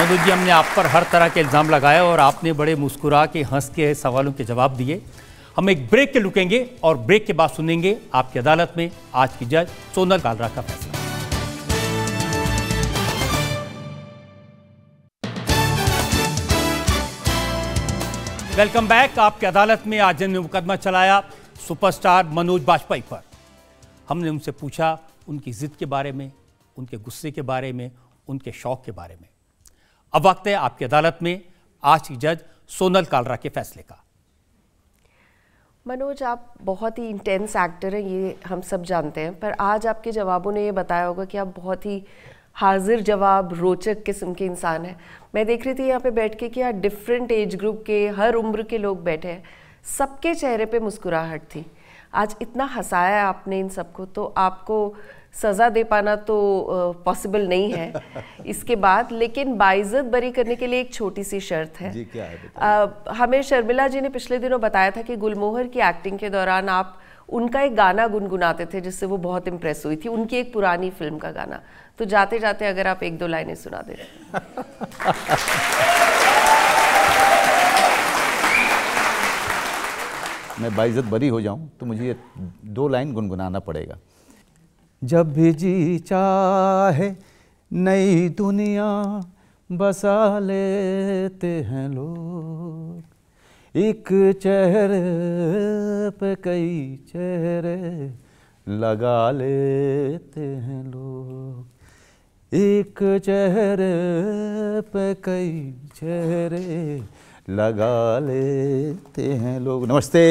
मधु जी हमने आप पर हर तरह के इल्ज़ाम लगाए और आपने बड़े मुस्कुरा के हंस के सवालों के जवाब दिए हम एक ब्रेक के लुकेंगे और ब्रेक के बाद सुनेंगे आपकी अदालत में आज की जज सोनल कालरा का फैसला वेलकम बैक आपकी अदालत में आज ने मुकदमा चलाया सुपरस्टार मनोज बाजपेयी पर हमने उनसे पूछा उनकी ज़िद के बारे में उनके गुस्से के बारे में उनके शौक के बारे में अब वक्त है आपकी अदालत में आज की जज सोनल कालरा के फैसले का मनोज आप बहुत ही इंटेंस एक्टर हैं ये हम सब जानते हैं पर आज आपके जवाबों ने ये बताया होगा कि आप बहुत ही हाजिर जवाब रोचक किस्म के इंसान है मैं देख रही थी यहाँ पे बैठ के कि यहाँ डिफरेंट एज ग्रुप के हर उम्र के लोग बैठे हैं सबके चेहरे पे मुस्कुराहट थी आज इतना हंसाया आपने इन सबको तो आपको सज़ा दे पाना तो पॉसिबल नहीं है इसके बाद लेकिन बाइज़त बरी करने के लिए एक छोटी सी शर्त है जी क्या है आ, हमें शर्मिला जी ने पिछले दिनों बताया था कि गुलमोहर की एक्टिंग के दौरान आप उनका एक गाना गुनगुनाते थे जिससे वो बहुत इम्प्रेस हुई थी उनकी एक पुरानी फिल्म का गाना तो जाते जाते अगर आप एक दो लाइनें सुना दें मैं बाइज्जत बरी हो जाऊं तो मुझे ये दो लाइन गुनगुनाना पड़ेगा जब भी जी चाहे नई दुनिया बसा लेते हैं लोग एक चेहरे पे कई चेहरे लगा लेते हैं लोग एक चेहरे पे कई चेहरे लगा लेते हैं लोग नमस्ते